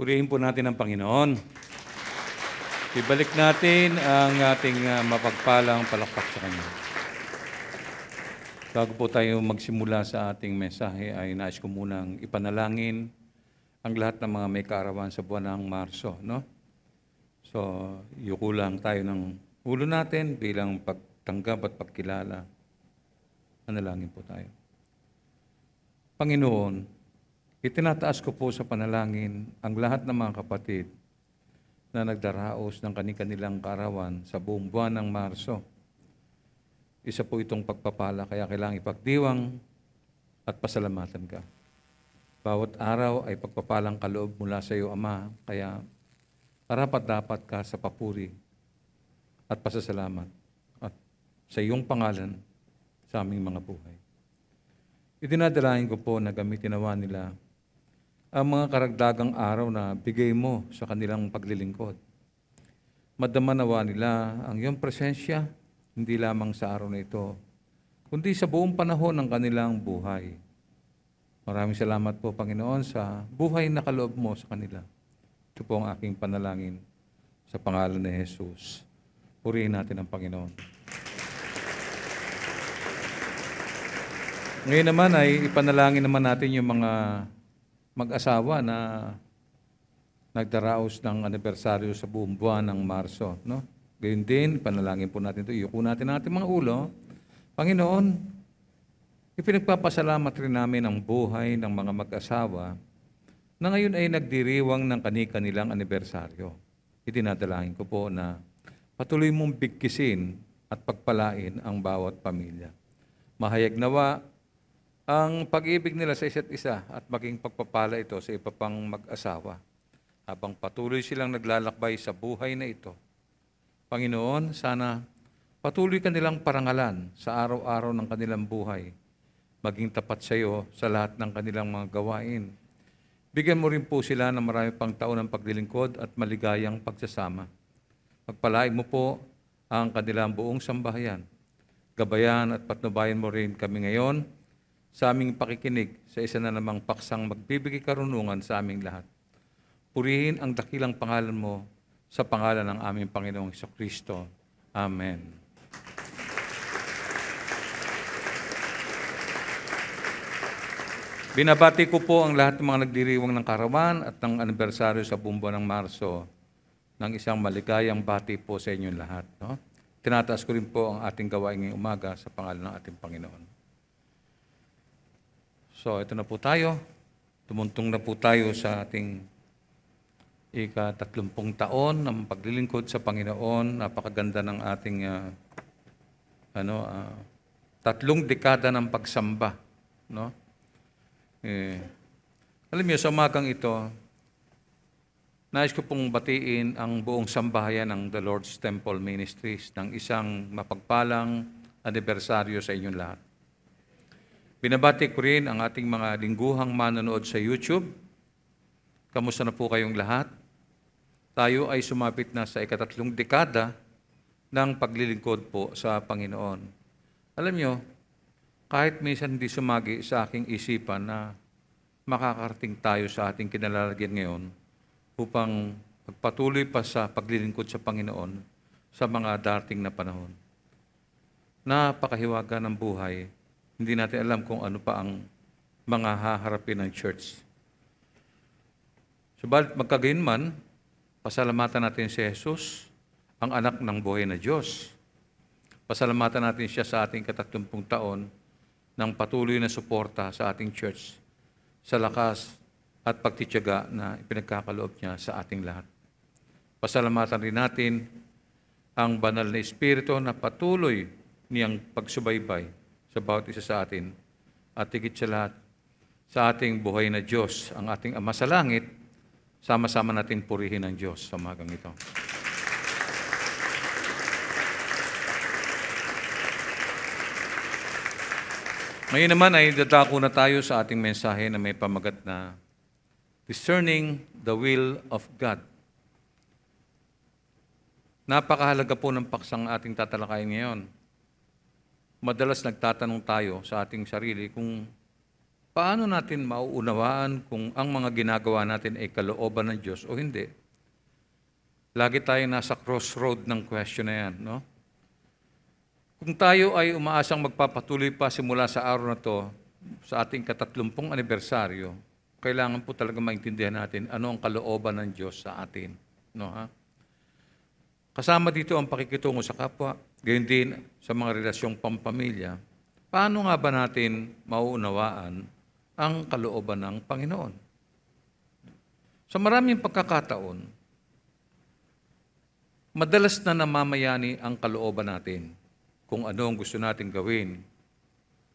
Purihin po natin ang Panginoon. Ibalik natin ang ating ah, mapagpalang palakpak sa Kanya. Bago po tayo magsimula sa ating mensahe, ay nais ko munang ipanalangin ang lahat ng mga may kaarawan sa buwan ng Marso. No? So, yuko tayo ng ulo natin bilang pagtanggap at pagkilala. Panalangin po tayo. Panginoon, Itinataas ko po sa panalangin ang lahat ng mga kapatid na nagdaraos ng kanilang karawan sa buong buwan ng Marso. Isa po itong pagpapala kaya kailangang ipagdiwang at pasalamatan ka. Bawat araw ay pagpapalang kaloob mula sa iyo, Ama, kaya karapat dapat ka sa papuri at pasasalamat at sa iyong pangalan sa aming mga buhay. Idinadalain ko po na gamitin nawa nila ang mga karagdagang araw na bigay mo sa kanilang paglilingkod. Madama nawa nila ang iyong presensya hindi lamang sa araw na ito, kundi sa buong panahon ng kanilang buhay. Maraming salamat po, Panginoon, sa buhay na kaloob mo sa kanila. Ito po ang aking panalangin sa pangalan ni Jesus. Purihin natin ang Panginoon. Ngayon naman ay ipanalangin naman natin yung mga mag-asawa na nagdaraos ng anibersaryo sa buong buwan ng Marso. No? Gayun din, panalangin po natin ito. Iyuko natin natin mga ulo. Panginoon, ipinagpapasalamat rin namin ang buhay ng mga mag-asawa na ngayon ay nagdiriwang ng kani-kanilang anibersaryo. Itinadalangin ko po na patuloy mong bigkisin at pagpalain ang bawat pamilya. Mahayag nawa ang pag-ibig nila sa isa't isa at maging pagpapala ito sa iba pang mag-asawa habang patuloy silang naglalakbay sa buhay na ito. Panginoon, sana patuloy kanilang parangalan sa araw-araw ng kanilang buhay, maging tapat sa iyo sa lahat ng kanilang mga gawain. Bigyan mo rin po sila ng marami pang taon ng paglilingkod at maligayang pagsasama. Pagpalain mo po ang kanilang buong sambahayan. Gabayan at patnubayan mo rin kami ngayon sa aming pakikinig sa isa na namang paksang magbibigay karunungan sa aming lahat. Purihin ang dakilang pangalan mo sa pangalan ng aming Panginoong Iso Kristo. Amen. Binabati ko po ang lahat ng mga nagdiriwang ng karawan at ng anibersaryo sa buong buwan ng Marso ng isang maligayang bati po sa inyong lahat. No? Tinataas ko rin po ang ating gawain ngayong umaga sa pangalan ng ating Panginoon. So, ito na po tayo. Tumuntong na po tayo sa ating ika-tatlumpung taon ng paglilingkod sa Panginoon. Napakaganda ng ating uh, ano, uh, tatlong dekada ng pagsamba. No? Eh, alam niyo, sa umagang ito, nais ko pong batiin ang buong sambahayan ng The Lord's Temple Ministries ng isang mapagpalang anibersaryo sa inyong lahat. Binabati ko rin ang ating mga lingguhang manonood sa YouTube. Kamusta na po kayong lahat? Tayo ay sumapit na sa ikatatlong dekada ng paglilingkod po sa Panginoon. Alam nyo, kahit minsan hindi sumagi sa aking isipan na makakarating tayo sa ating kinalalagyan ngayon upang magpatuloy pa sa paglilingkod sa Panginoon sa mga darating na panahon napakahiwaga ng buhay hindi natin alam kung ano pa ang mga haharapin ng church. Subalit magkagayon pasalamatan natin si Jesus, ang anak ng buhay na Diyos. Pasalamatan natin siya sa ating katatlumpung taon ng patuloy na suporta sa ating church sa lakas at pagtityaga na ipinagkakaloob niya sa ating lahat. Pasalamatan rin natin ang banal na Espiritu na patuloy niyang pagsubaybay sa bawat isa sa atin at tigit sa lahat sa ating buhay na Diyos, ang ating Ama sa Langit, sama-sama natin purihin ang Diyos sa umagang ito. Ngayon naman ay dadako na tayo sa ating mensahe na may pamagat na Discerning the Will of God. Napakahalaga po ng paksang ating tatalakayin ngayon madalas nagtatanong tayo sa ating sarili kung paano natin mauunawaan kung ang mga ginagawa natin ay kalooban ng Diyos o hindi. Lagi tayo nasa crossroad ng question na yan, no? Kung tayo ay umaasang magpapatuloy pa simula sa araw na to, sa ating katatlumpong anibersaryo, kailangan po talaga maintindihan natin ano ang kalooban ng Diyos sa atin. No, ha? Kasama dito ang pakikitungo sa kapwa, gayon din sa mga relasyong pampamilya. Paano nga ba natin mauunawaan ang kalooban ng Panginoon? Sa maraming pagkakataon, madalas na namamayani ang kalooban natin kung ano ang gusto natin gawin.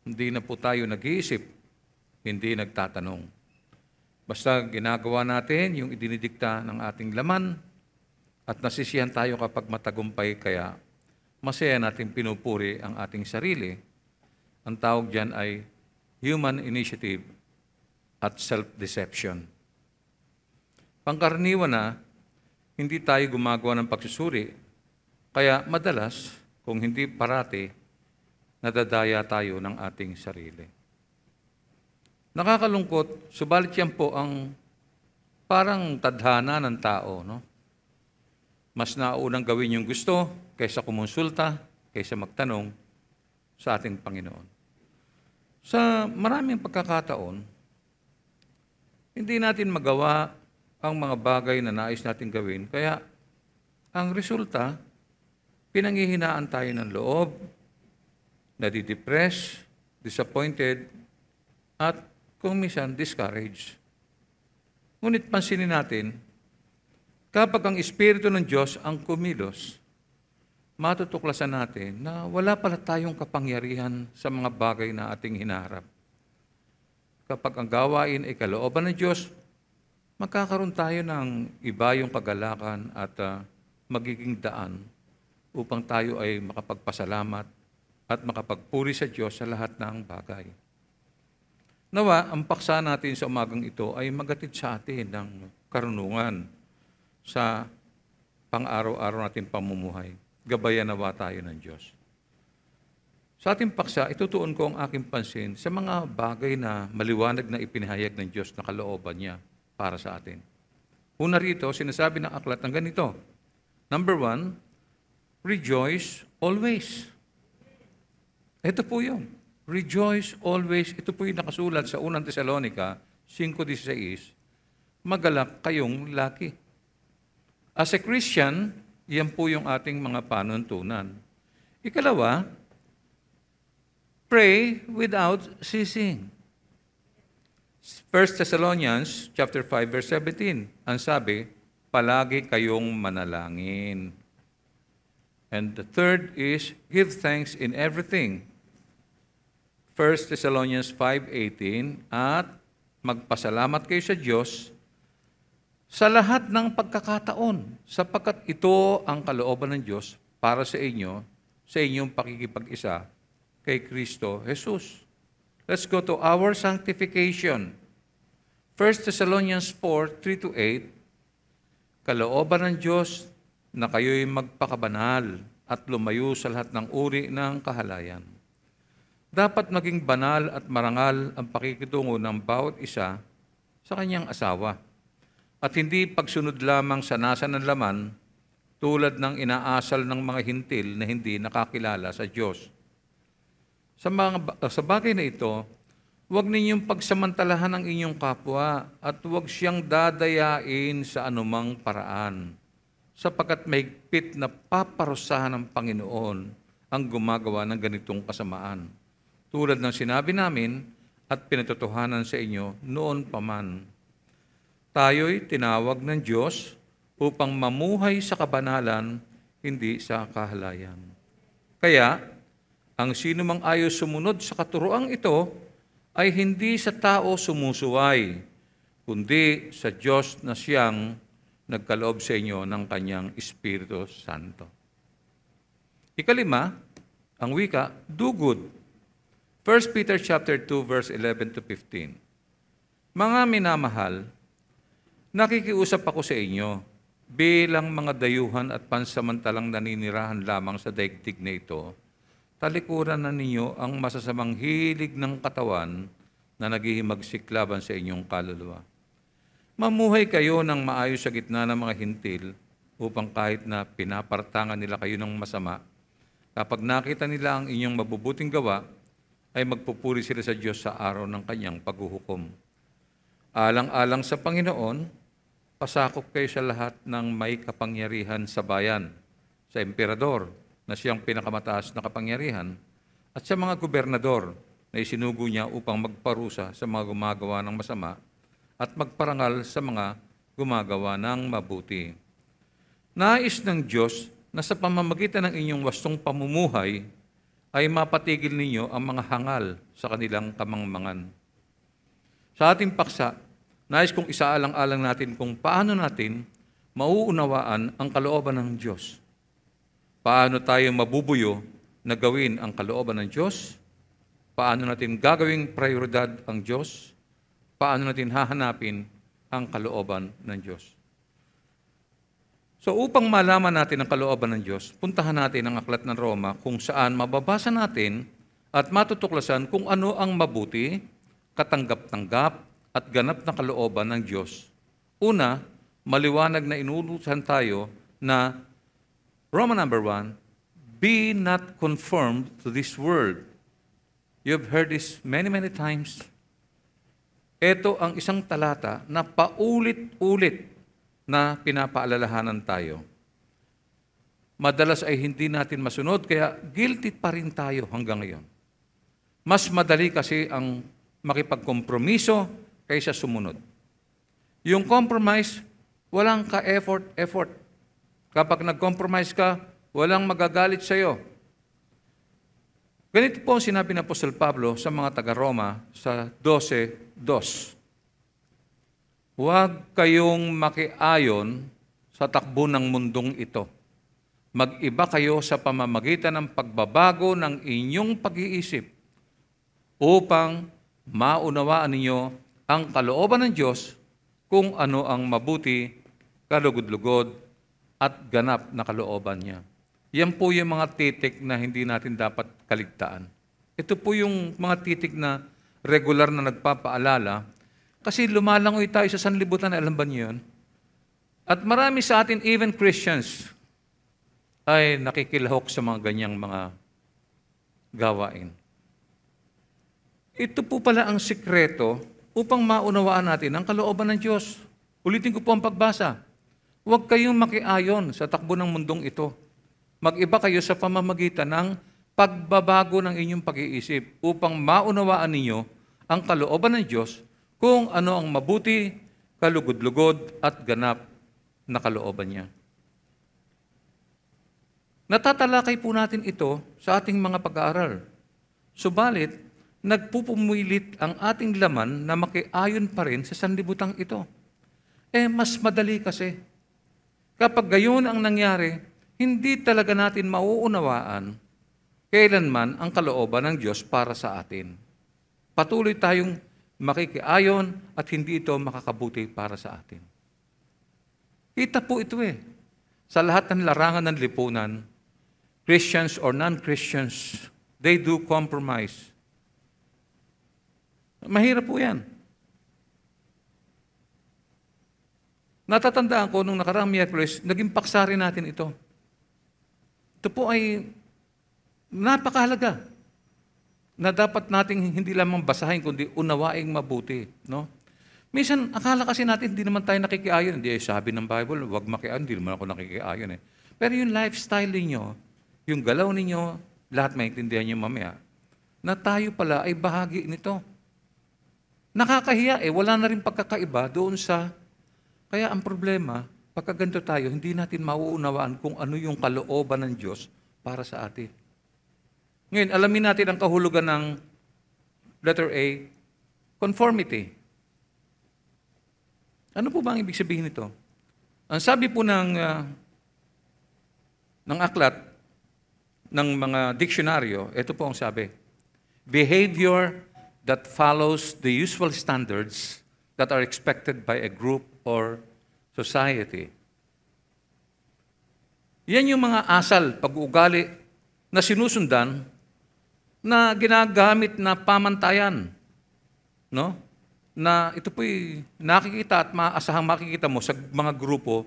Hindi na po tayo nag-iisip, hindi nagtatanong. Basta ginagawa natin yung idinidikta ng ating laman, at nasisiyan tayo kapag matagumpay kaya masaya nating pinupuri ang ating sarili. Ang tawag dyan ay human initiative at self-deception. Pangkaraniwan na, hindi tayo gumagawa ng pagsusuri, kaya madalas, kung hindi parati, nadadaya tayo ng ating sarili. Nakakalungkot, subalit yan po ang parang tadhana ng tao, no? mas naunang gawin yung gusto kaysa kumonsulta, kaysa magtanong sa ating Panginoon. Sa maraming pagkakataon, hindi natin magawa ang mga bagay na nais natin gawin. Kaya ang resulta, pinangihinaan tayo ng loob, nadidepress, disappointed, at kung misan, discouraged. Ngunit pansinin natin, Kapag ang Espiritu ng Diyos ang kumilos, matutuklasan natin na wala pala tayong kapangyarihan sa mga bagay na ating hinaharap. Kapag ang gawain ay kalooban ng Diyos, magkakaroon tayo ng iba yung kagalakan at uh, magiging daan upang tayo ay makapagpasalamat at makapagpuri sa Diyos sa lahat ng bagay. Nawa, ang paksa natin sa umagang ito ay magatid sa atin ng karunungan, sa pang-araw-araw natin pamumuhay. Gabayan nawa tayo ng Diyos. Sa ating paksa, itutuon ko ang aking pansin sa mga bagay na maliwanag na ipinahayag ng Diyos na kalooban niya para sa atin. Una rito, sinasabi ng aklat ng ganito. Number one, rejoice always. Ito po yun. Rejoice always. Ito po yung nakasulat sa unang Thessalonica 5.16, magalak kayong laki. As a Christian, yan po yung ating mga panuntunan. Ikalawa, pray without ceasing. 1 Thessalonians chapter 5 verse 17, ang sabi, palagi kayong manalangin. And the third is give thanks in everything. 1 Thessalonians 5:18 at magpasalamat kayo sa Diyos sa lahat ng pagkakataon, sapagkat ito ang kalooban ng Diyos para sa inyo, sa inyong pakikipag-isa kay Kristo Jesus. Let's go to our sanctification. 1 Thessalonians 4, 3 to 8, Kalooban ng Diyos na kayo'y magpakabanal at lumayo sa lahat ng uri ng kahalayan. Dapat maging banal at marangal ang pakikitungo ng bawat isa sa kanyang asawa at hindi pagsunod lamang sa nasa ng laman tulad ng inaasal ng mga hintil na hindi nakakilala sa Diyos. Sa, mga, sa bagay na ito, huwag ninyong pagsamantalahan ang inyong kapwa at huwag siyang dadayain sa anumang paraan sapagkat mahigpit na paparusahan ng Panginoon ang gumagawa ng ganitong kasamaan. Tulad ng sinabi namin at pinatotohanan sa inyo noon pa man. Tayo'y tinawag ng Diyos upang mamuhay sa kabanalan, hindi sa kahalayan. Kaya, ang sinumang ayaw sumunod sa katuroang ito ay hindi sa tao sumusuway, kundi sa Diyos na siyang nagkaloob sa inyo ng kanyang Espiritu Santo. Ikalima, ang wika, do good. 1 Peter chapter 2 verse 11 to 15. Mga minamahal, Nakikiusap ako sa inyo bilang mga dayuhan at pansamantalang naninirahan lamang sa daigdig na ito, talikuran na ninyo ang masasamang hilig ng katawan na naghihimagsik laban sa inyong kaluluwa. Mamuhay kayo ng maayos sa gitna ng mga hintil upang kahit na pinapartangan nila kayo ng masama, kapag nakita nila ang inyong mabubuting gawa, ay magpupuri sila sa Diyos sa araw ng kanyang paghuhukom. Alang-alang sa Panginoon, pasakop kayo sa lahat ng may kapangyarihan sa bayan, sa emperador na siyang pinakamataas na kapangyarihan, at sa mga gobernador na isinugo niya upang magparusa sa mga gumagawa ng masama at magparangal sa mga gumagawa ng mabuti. Nais ng Diyos na sa pamamagitan ng inyong wastong pamumuhay ay mapatigil ninyo ang mga hangal sa kanilang kamangmangan. Sa ating paksa, Nais kong isaalang-alang natin kung paano natin mauunawaan ang kalooban ng Diyos. Paano tayo mabubuyo na gawin ang kalooban ng Diyos? Paano natin gagawing prioridad ang Diyos? Paano natin hahanapin ang kalooban ng Diyos? So upang malaman natin ang kalooban ng Diyos, puntahan natin ang aklat ng Roma kung saan mababasa natin at matutuklasan kung ano ang mabuti, katanggap-tanggap, at ganap na kalooban ng Diyos. Una, maliwanag na inutusan tayo na Roman number one, be not conformed to this world. You've heard this many, many times. Ito ang isang talata na paulit-ulit na pinapaalalahanan tayo. Madalas ay hindi natin masunod, kaya guilty pa rin tayo hanggang ngayon. Mas madali kasi ang makipagkompromiso kaysa sumunod. Yung compromise, walang ka-effort-effort. Kapag nag-compromise ka, walang magagalit sa iyo. Ganito po ang sinabi ng Apostol Pablo sa mga taga-Roma sa 12.2. Huwag kayong makiayon sa takbo ng mundong ito. Mag-iba kayo sa pamamagitan ng pagbabago ng inyong pag-iisip upang maunawaan ninyo ang kalooban ng Diyos kung ano ang mabuti, kalugod-lugod, at ganap na kalooban niya. Yan po yung mga titik na hindi natin dapat kaligtaan. Ito po yung mga titik na regular na nagpapaalala kasi lumalangoy tayo sa sanlibutan, na alam ba niyo yun? At marami sa atin, even Christians, ay nakikilahok sa mga ganyang mga gawain. Ito po pala ang sikreto upang maunawaan natin ang kalooban ng Diyos. Ulitin ko po ang pagbasa. Huwag kayong makiayon sa takbo ng mundong ito. Mag-iba kayo sa pamamagitan ng pagbabago ng inyong pag-iisip upang maunawaan ninyo ang kalooban ng Diyos kung ano ang mabuti, kalugod-lugod at ganap na kalooban niya. Natatalakay po natin ito sa ating mga pag-aaral. Subalit, nagpupumilit ang ating laman na makiayon pa rin sa sanlibutan ito. Eh, mas madali kasi. Kapag gayon ang nangyari, hindi talaga natin mauunawaan kailanman ang kalooban ng Diyos para sa atin. Patuloy tayong makikiayon at hindi ito makakabuti para sa atin. Kita po ito eh. Sa lahat ng larangan ng lipunan, Christians or non-Christians, they do compromise Mahirap po yan. Natatandaan ko nung nakarang Miyerkules, naging paksa rin natin ito. Ito po ay napakahalaga na dapat nating hindi lamang basahin, kundi unawaing mabuti. No? Minsan, akala kasi natin, hindi naman tayo nakikiayon. Hindi, eh, sabi ng Bible, wag makiayon, hindi naman ako nakikiayon. Eh. Pero yung lifestyle niyo, yung galaw ninyo, lahat maintindihan niyo mamaya, na tayo pala ay bahagi nito. Nakakahiya eh, wala na rin pagkakaiba doon sa... Kaya ang problema, pagkaganto tayo, hindi natin mauunawaan kung ano yung kalooban ng Diyos para sa atin. Ngayon, alamin natin ang kahulugan ng letter A, conformity. Ano po ba ang ibig sabihin nito? Ang sabi po ng, uh, ng aklat, ng mga diksyonaryo, ito po ang sabi, behavior that follows the usual standards that are expected by a group or society. Yan yung mga asal, pag-uugali na sinusundan na ginagamit na pamantayan. No? Na ito po'y nakikita at maasahang makikita mo sa mga grupo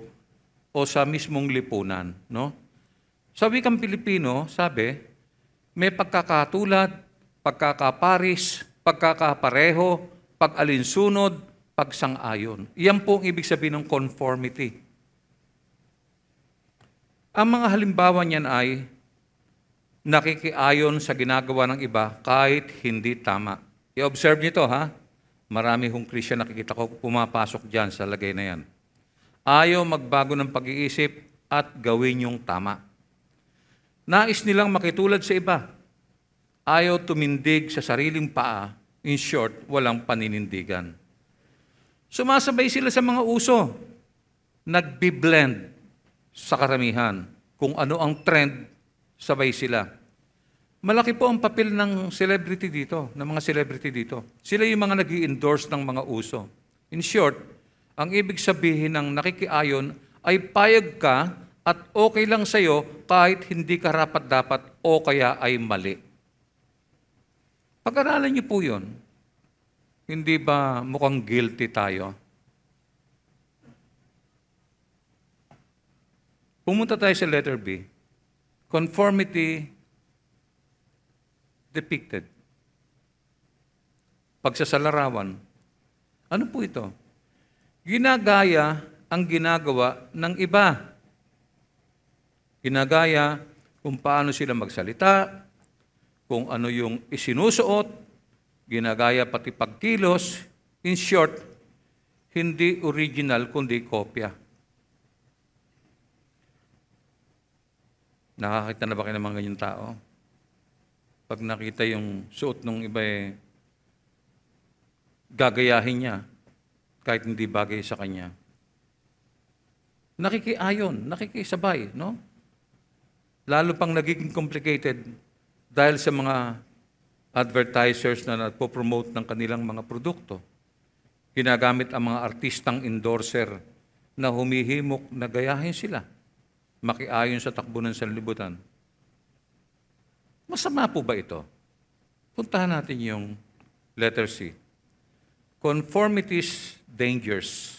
o sa mismong lipunan. No? Sa wikang Pilipino, sabi, may pagkakatulad, pagkakaparis, pagkakapareho, pag-alinsunod, pagsang-ayon. Iyan po ang ibig sabihin ng conformity. Ang mga halimbawa niyan ay nakikiayon sa ginagawa ng iba kahit hindi tama. I-observe niyo to ha. Marami hong Christian nakikita ko pumapasok dyan sa lagay na yan. Ayaw magbago ng pag-iisip at gawin yung tama. Nais nilang makitulad sa iba Ayaw tumindig sa sariling paa. In short, walang paninindigan. Sumasabay sila sa mga uso. Nagbiblend sa karamihan. Kung ano ang trend, sabay sila. Malaki po ang papel ng celebrity dito, ng mga celebrity dito. Sila yung mga nag endorse ng mga uso. In short, ang ibig sabihin ng nakikiayon ay payag ka at okay lang sa'yo kahit hindi ka rapat dapat o kaya ay mali. Pag-aralan niyo po yun. Hindi ba mukhang guilty tayo? Pumunta tayo sa letter B. Conformity depicted. Pagsasalarawan. Ano po ito? Ginagaya ang ginagawa ng iba. Ginagaya kung paano sila magsalita, kung ano yung isinusuot, ginagaya pati pagkilos. In short, hindi original kundi kopya. Nakakita na ba kayo ng mga ganyan tao? Pag nakita yung suot ng iba eh, gagayahin niya kahit hindi bagay sa kanya. Nakikiayon, nakikisabay, no? Lalo pang nagiging complicated dahil sa mga advertisers na nagpo-promote ng kanilang mga produkto. Ginagamit ang mga artistang endorser na humihimok na gayahin sila makiayon sa takbo ng sanlibutan. Masama po ba ito? Puntahan natin yung letter C. Conformities, dangers.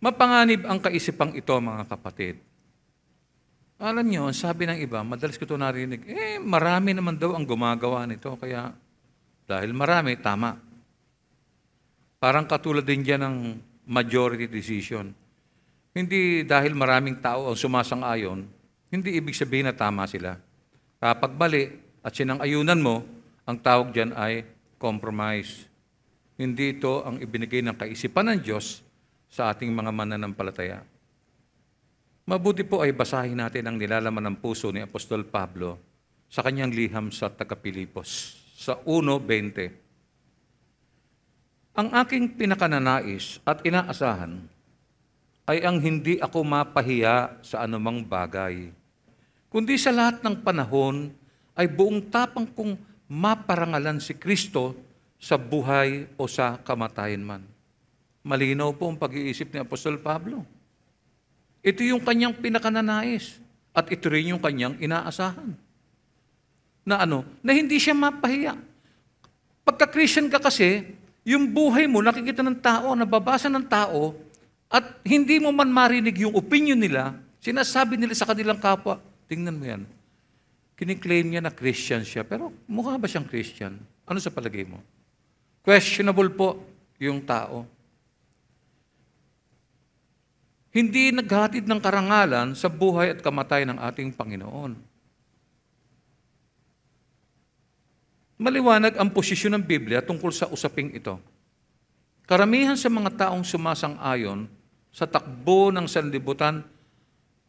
Mapanganib ang kaisipang ito, mga kapatid. Alam nyo, sabi ng iba, madalas ko ito narinig, eh, marami naman daw ang gumagawa nito, kaya dahil marami, tama. Parang katulad din dyan ng majority decision. Hindi dahil maraming tao ang sumasang-ayon, hindi ibig sabihin na tama sila. Kapag mali at sinang-ayunan mo, ang tawag dyan ay compromise. Hindi ito ang ibinigay ng kaisipan ng Diyos sa ating mga mananampalataya. Mabuti po ay basahin natin ang nilalaman ng puso ni Apostol Pablo sa kanyang liham sa Takapilipos, sa 1.20. Ang aking pinakananais at inaasahan ay ang hindi ako mapahiya sa anumang bagay, kundi sa lahat ng panahon ay buong tapang kong maparangalan si Kristo sa buhay o sa kamatayan man. Malinaw po ang pag-iisip ni Apostol Pablo ito yung kanyang pinakananais. At ito rin yung kanyang inaasahan. Na ano? Na hindi siya mapahiya. Pagka-Christian ka kasi, yung buhay mo nakikita ng tao, nababasa ng tao, at hindi mo man marinig yung opinion nila, sinasabi nila sa kanilang kapwa, tingnan mo yan. Kiniklaim niya na Christian siya, pero mukha ba siyang Christian? Ano sa palagay mo? Questionable po yung tao hindi naghatid ng karangalan sa buhay at kamatay ng ating Panginoon. Maliwanag ang posisyon ng Biblia tungkol sa usaping ito. Karamihan sa mga taong sumasang-ayon sa takbo ng sanlibutan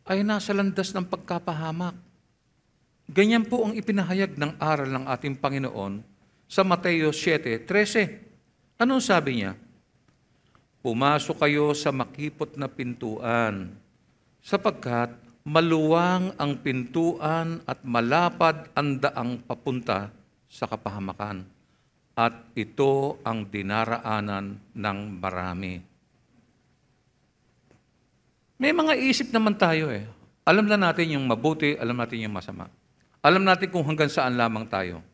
ay nasa landas ng pagkapahamak. Ganyan po ang ipinahayag ng aral ng ating Panginoon sa Mateo 7.13. Anong sabi niya? Pumasok kayo sa makipot na pintuan, sapagkat maluwang ang pintuan at malapad ang daang papunta sa kapahamakan. At ito ang dinaraanan ng marami. May mga isip naman tayo eh. Alam na natin yung mabuti, alam natin yung masama. Alam natin kung hanggang saan lamang tayo.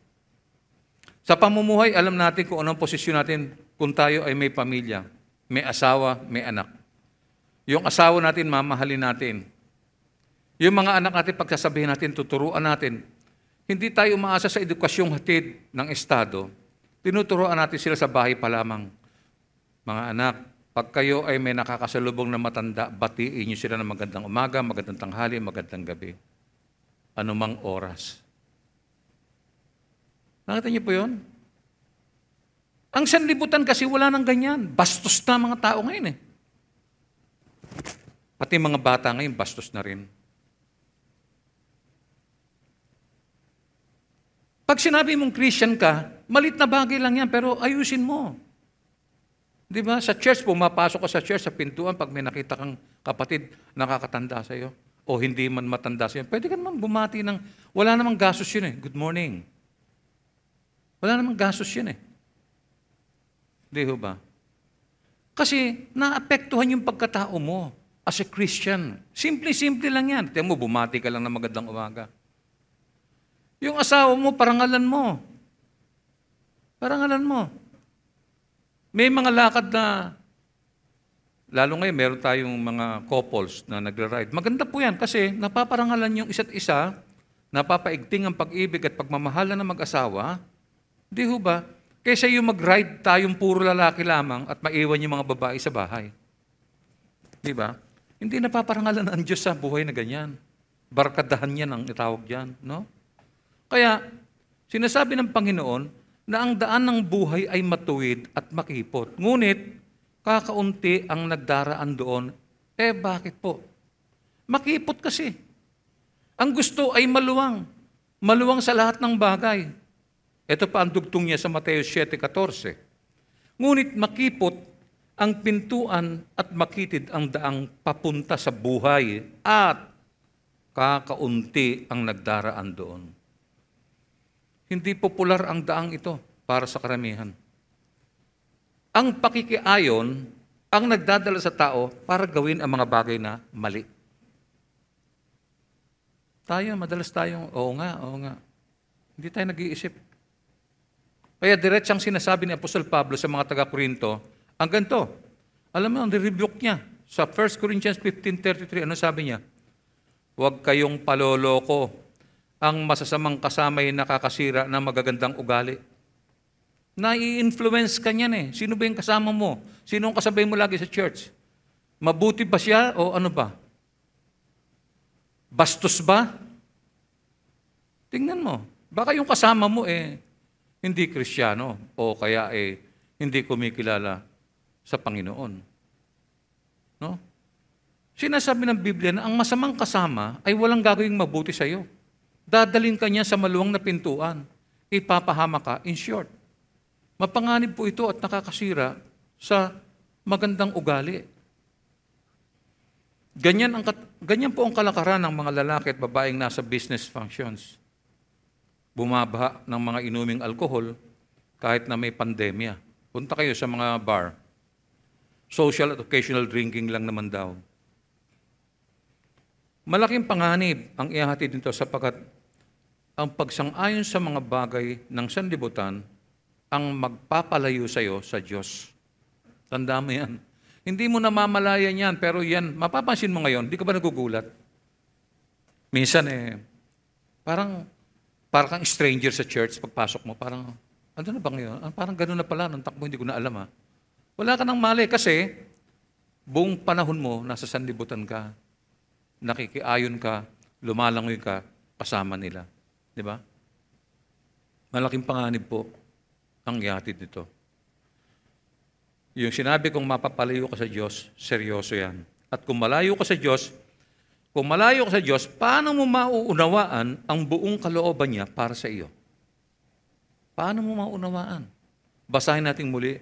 Sa pamumuhay, alam natin kung anong posisyon natin kung tayo ay may pamilya may asawa, may anak. Yung asawa natin, mamahalin natin. Yung mga anak natin, pagsasabihin natin, tuturuan natin. Hindi tayo umaasa sa edukasyong hatid ng Estado. Tinuturuan natin sila sa bahay pa lamang. Mga anak, pag kayo ay may nakakasalubong na matanda, batiin niyo sila ng magandang umaga, magandang tanghali, magandang gabi. Anumang oras. Nakita niyo po yun? Ang sanlibutan kasi wala nang ganyan. Bastos na mga tao ngayon eh. Pati mga bata ngayon, bastos na rin. Pag sinabi mong Christian ka, malit na bagay lang yan, pero ayusin mo. Di ba? Sa church, pumapasok ka sa church, sa pintuan, pag may nakita kang kapatid, nakakatanda sa iyo, o hindi man matanda sa iyo, pwede ka naman bumati ng, wala namang gasos yun eh, good morning. Wala namang gasos yun eh. Di ba? Kasi naapektuhan yung pagkatao mo as a Christian. Simple-simple lang yan. Tiyan mo, bumati ka lang ng magandang umaga. Yung asawa mo, parangalan mo. Parangalan mo. May mga lakad na, lalo ngayon, meron tayong mga couples na nagra-ride. Maganda po yan kasi napaparangalan yung isa't isa, napapaigting ang pag-ibig at pagmamahalan ng mag-asawa. Di ho ba? Kaysa yung mag-ride tayong puro lalaki lamang at maiwan yung mga babae sa bahay. Di ba? Hindi napaparangalan ang Diyos sa buhay na ganyan. Barkadahan yan ang itawag diyan. No? Kaya, sinasabi ng Panginoon na ang daan ng buhay ay matuwid at makipot. Ngunit, kakaunti ang nagdaraan doon. Eh, bakit po? Makipot kasi. Ang gusto ay maluwang. Maluwang sa lahat ng bagay. Ito pa ang dugtong niya sa Mateo 7.14. Ngunit makipot ang pintuan at makitid ang daang papunta sa buhay at kakaunti ang nagdaraan doon. Hindi popular ang daang ito para sa karamihan. Ang pakikiayon ang nagdadala sa tao para gawin ang mga bagay na mali. Tayo, madalas tayong, oo nga, oo nga. Hindi tayo nag-iisip. Kaya diretsyang sinasabi ni Apostol Pablo sa mga taga-Korinto, ang ganito, alam mo, ang rebuke niya sa 1 Corinthians 15.33, ano sabi niya? Huwag kayong paloloko ang masasamang kasamay nakakasira ng magagandang ugali. Nai-influence ka niyan eh. Sino ba yung kasama mo? Sino ang kasabay mo lagi sa church? Mabuti ba siya o ano ba? Bastos ba? Tingnan mo. Baka yung kasama mo eh, hindi kristyano o kaya eh hindi kumikilala sa Panginoon. No? Sinasabi ng Biblia na ang masamang kasama ay walang gagawing mabuti sa iyo. Dadalin ka niya sa maluwang na pintuan. Ipapahama ka, in short. Mapanganib po ito at nakakasira sa magandang ugali. Ganyan, ang, ganyan po ang kalakaran ng mga lalaki at babaeng nasa business functions bumaba ng mga inuming alkohol kahit na may pandemya. Punta kayo sa mga bar. Social at occasional drinking lang naman daw. Malaking panganib ang ihahatid nito sapagkat ang pagsang-ayon sa mga bagay ng sanlibutan ang magpapalayo sa iyo sa Diyos. Tanda mo yan. Hindi mo namamalayan yan, pero yan, mapapansin mo ngayon, di ka ba nagugulat? Minsan eh, parang Parang kang stranger sa church, pagpasok mo, parang, ano na ba ngayon? Ah, parang gano'n na pala, nung takbo, hindi ko na alam ha. Ah. Wala ka ng mali kasi buong panahon mo, nasa sanlibutan ka, nakikiayon ka, lumalangoy ka, kasama nila. Di ba? Malaking panganib po ang yatid nito. Yung sinabi kong mapapalayo ka sa Diyos, seryoso yan. At kung malayo ka sa Diyos, kung malayo ka sa Diyos, paano mo mauunawaan ang buong kalooban niya para sa iyo? Paano mo mauunawaan? Basahin natin muli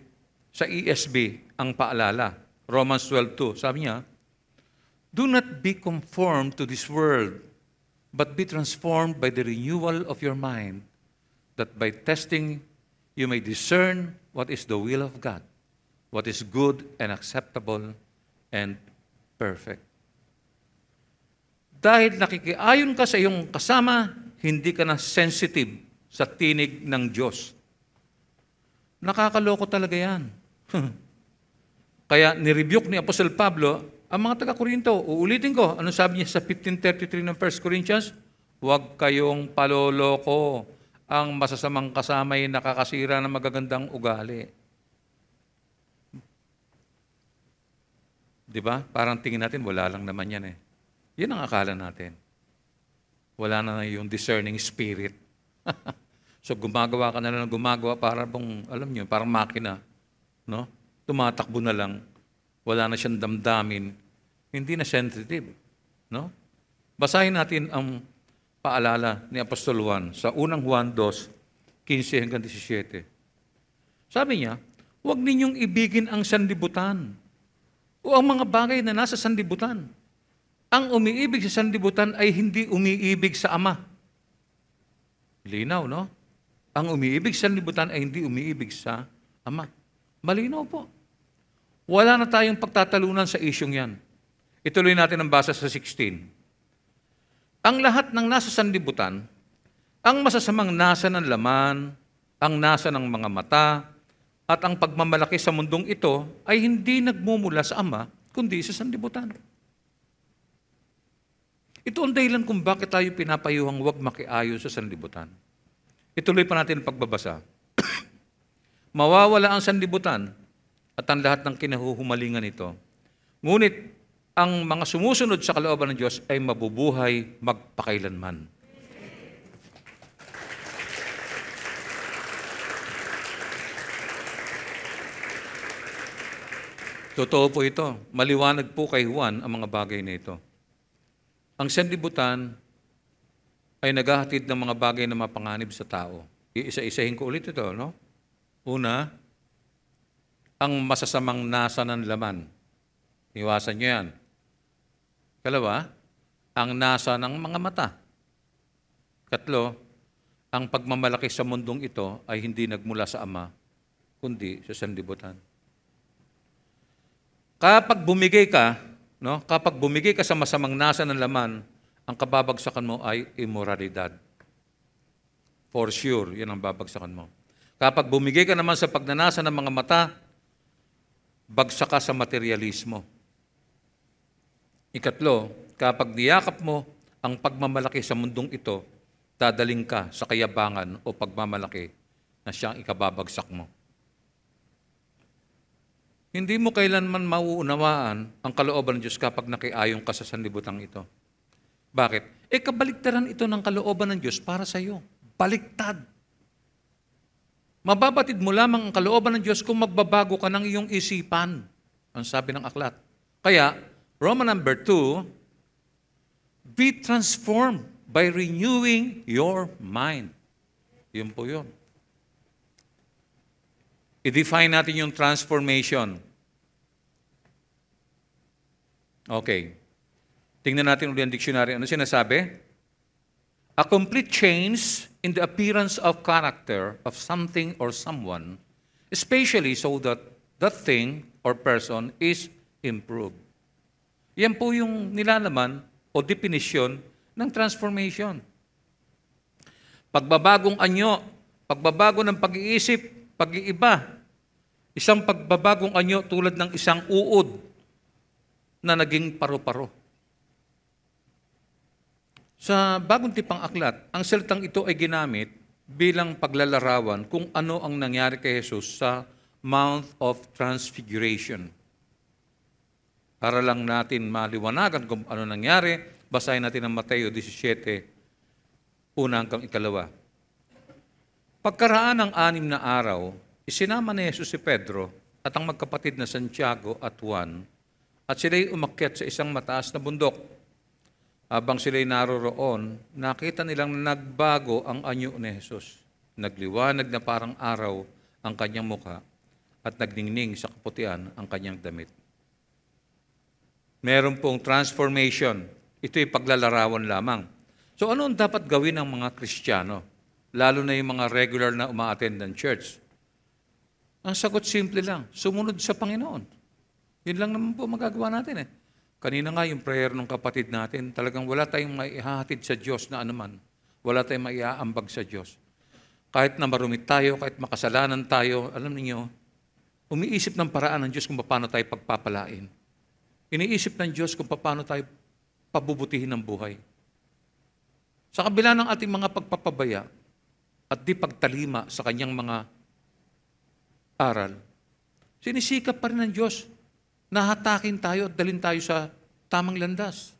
sa ESB ang paalala. Romans 12.2, sabi niya, Do not be conformed to this world, but be transformed by the renewal of your mind, that by testing you may discern what is the will of God, what is good and acceptable and perfect. Dahil nakikiayon ka sa iyong kasama, hindi ka na sensitive sa tinig ng Diyos. Nakakaloko talaga yan. Kaya nirebuke ni Apostle Pablo ang mga taga-Korinto. Uulitin ko, ano sabi niya sa 15.33 ng 1 Corinthians? Huwag kayong paloloko. Ang masasamang kasamay nakakasira ng magagandang ugali. Di ba? Parang tingin natin, wala lang naman yan eh. Yun ang akala natin. Wala na yung discerning spirit. so gumagawa ka na lang gumagawa para bang, alam niyo, parang makina. No? Tumatakbo na lang. Wala na siyang damdamin. Hindi na sensitive. No? Basahin natin ang paalala ni Apostol Juan sa unang Juan 2, 15 hanggang 17. Sabi niya, huwag ninyong ibigin ang sandibutan o ang mga bagay na nasa sandibutan ang umiibig sa sanlibutan ay hindi umiibig sa Ama. Linaw, no? Ang umiibig sa sanlibutan ay hindi umiibig sa Ama. Malinaw po. Wala na tayong pagtatalunan sa isyong yan. Ituloy natin ang basa sa 16. Ang lahat ng nasa sanlibutan, ang masasamang nasa ng laman, ang nasa ng mga mata, at ang pagmamalaki sa mundong ito ay hindi nagmumula sa Ama, kundi sa sanlibutan. Ito ang dahilan kung bakit tayo pinapayuhang huwag makiayon sa sanlibutan. Ituloy pa natin ang pagbabasa. Mawawala ang sanlibutan at ang lahat ng kinahuhumalingan nito. Ngunit ang mga sumusunod sa kalooban ng Diyos ay mabubuhay magpakailanman. Totoo po ito. Maliwanag po kay Juan ang mga bagay na ito. Ang sendibutan ay naghahatid ng mga bagay na mapanganib sa tao. Iisa-isahin ko ulit ito, no? Una, ang masasamang nasa ng laman. Iwasan nyo yan. Kalawa, ang nasa ng mga mata. Katlo, ang pagmamalaki sa mundong ito ay hindi nagmula sa Ama, kundi sa sanlibutan. Kapag bumigay ka No? Kapag bumigay ka sa masamang nasa ng laman, ang kababagsakan mo ay immoralidad. For sure, yan ang babagsakan mo. Kapag bumigay ka naman sa pagnanasa ng mga mata, bagsak ka sa materialismo. Ikatlo, kapag niyakap mo ang pagmamalaki sa mundong ito, dadaling ka sa kayabangan o pagmamalaki na siyang ikababagsak mo. Hindi mo kailanman mauunawaan ang kalooban ng Diyos kapag nakiayon ka sa sanlibutan ito. Bakit? E eh, kabaliktaran ito ng kalooban ng Diyos para sa iyo. Baliktad. Mababatid mo lamang ang kalooban ng Diyos kung magbabago ka ng iyong isipan. Ang sabi ng aklat. Kaya, Roman number 2, be transformed by renewing your mind. Yun po yun. I-define natin yung transformation. Okay. Tingnan natin ulit ang dictionary. Ano sinasabi? A complete change in the appearance of character of something or someone, especially so that that thing or person is improved. Yan po yung nilalaman o definition ng transformation. Pagbabagong anyo, pagbabago ng pag-iisip, pag-iiba, isang pagbabagong anyo tulad ng isang uod na naging paru-paro. Sa bagong tipang aklat, ang salitang ito ay ginamit bilang paglalarawan kung ano ang nangyari kay Jesus sa Mount of Transfiguration. Para lang natin maliwanagan kung ano nangyari, basahin natin ang Mateo 17, una hanggang ikalawa. Pagkaraan ng anim na araw, isinama ni Jesus si Pedro at ang magkapatid na Santiago at Juan at sila'y umakyat sa isang mataas na bundok. Habang sila'y naroroon, nakita nilang nagbago ang anyo ni Jesus. Nagliwanag na parang araw ang kanyang mukha at nagningning sa kaputian ang kanyang damit. Meron pong transformation. Ito'y paglalarawan lamang. So ano ang dapat gawin ng mga Kristiyano? lalo na yung mga regular na umaattend ng church? Ang sagot simple lang, sumunod sa Panginoon. Yun lang naman po magagawa natin eh. Kanina nga yung prayer ng kapatid natin, talagang wala tayong maihahatid sa Diyos na anuman. Wala tayong maiaambag sa Diyos. Kahit na marumi tayo, kahit makasalanan tayo, alam niyo, umiisip ng paraan ng Diyos kung paano tayo pagpapalain. Iniisip ng Diyos kung paano tayo pabubutihin ng buhay. Sa kabila ng ating mga pagpapabaya, at di pagtalima sa kanyang mga aral, sinisikap pa rin ng Diyos na hatakin tayo at dalin tayo sa tamang landas.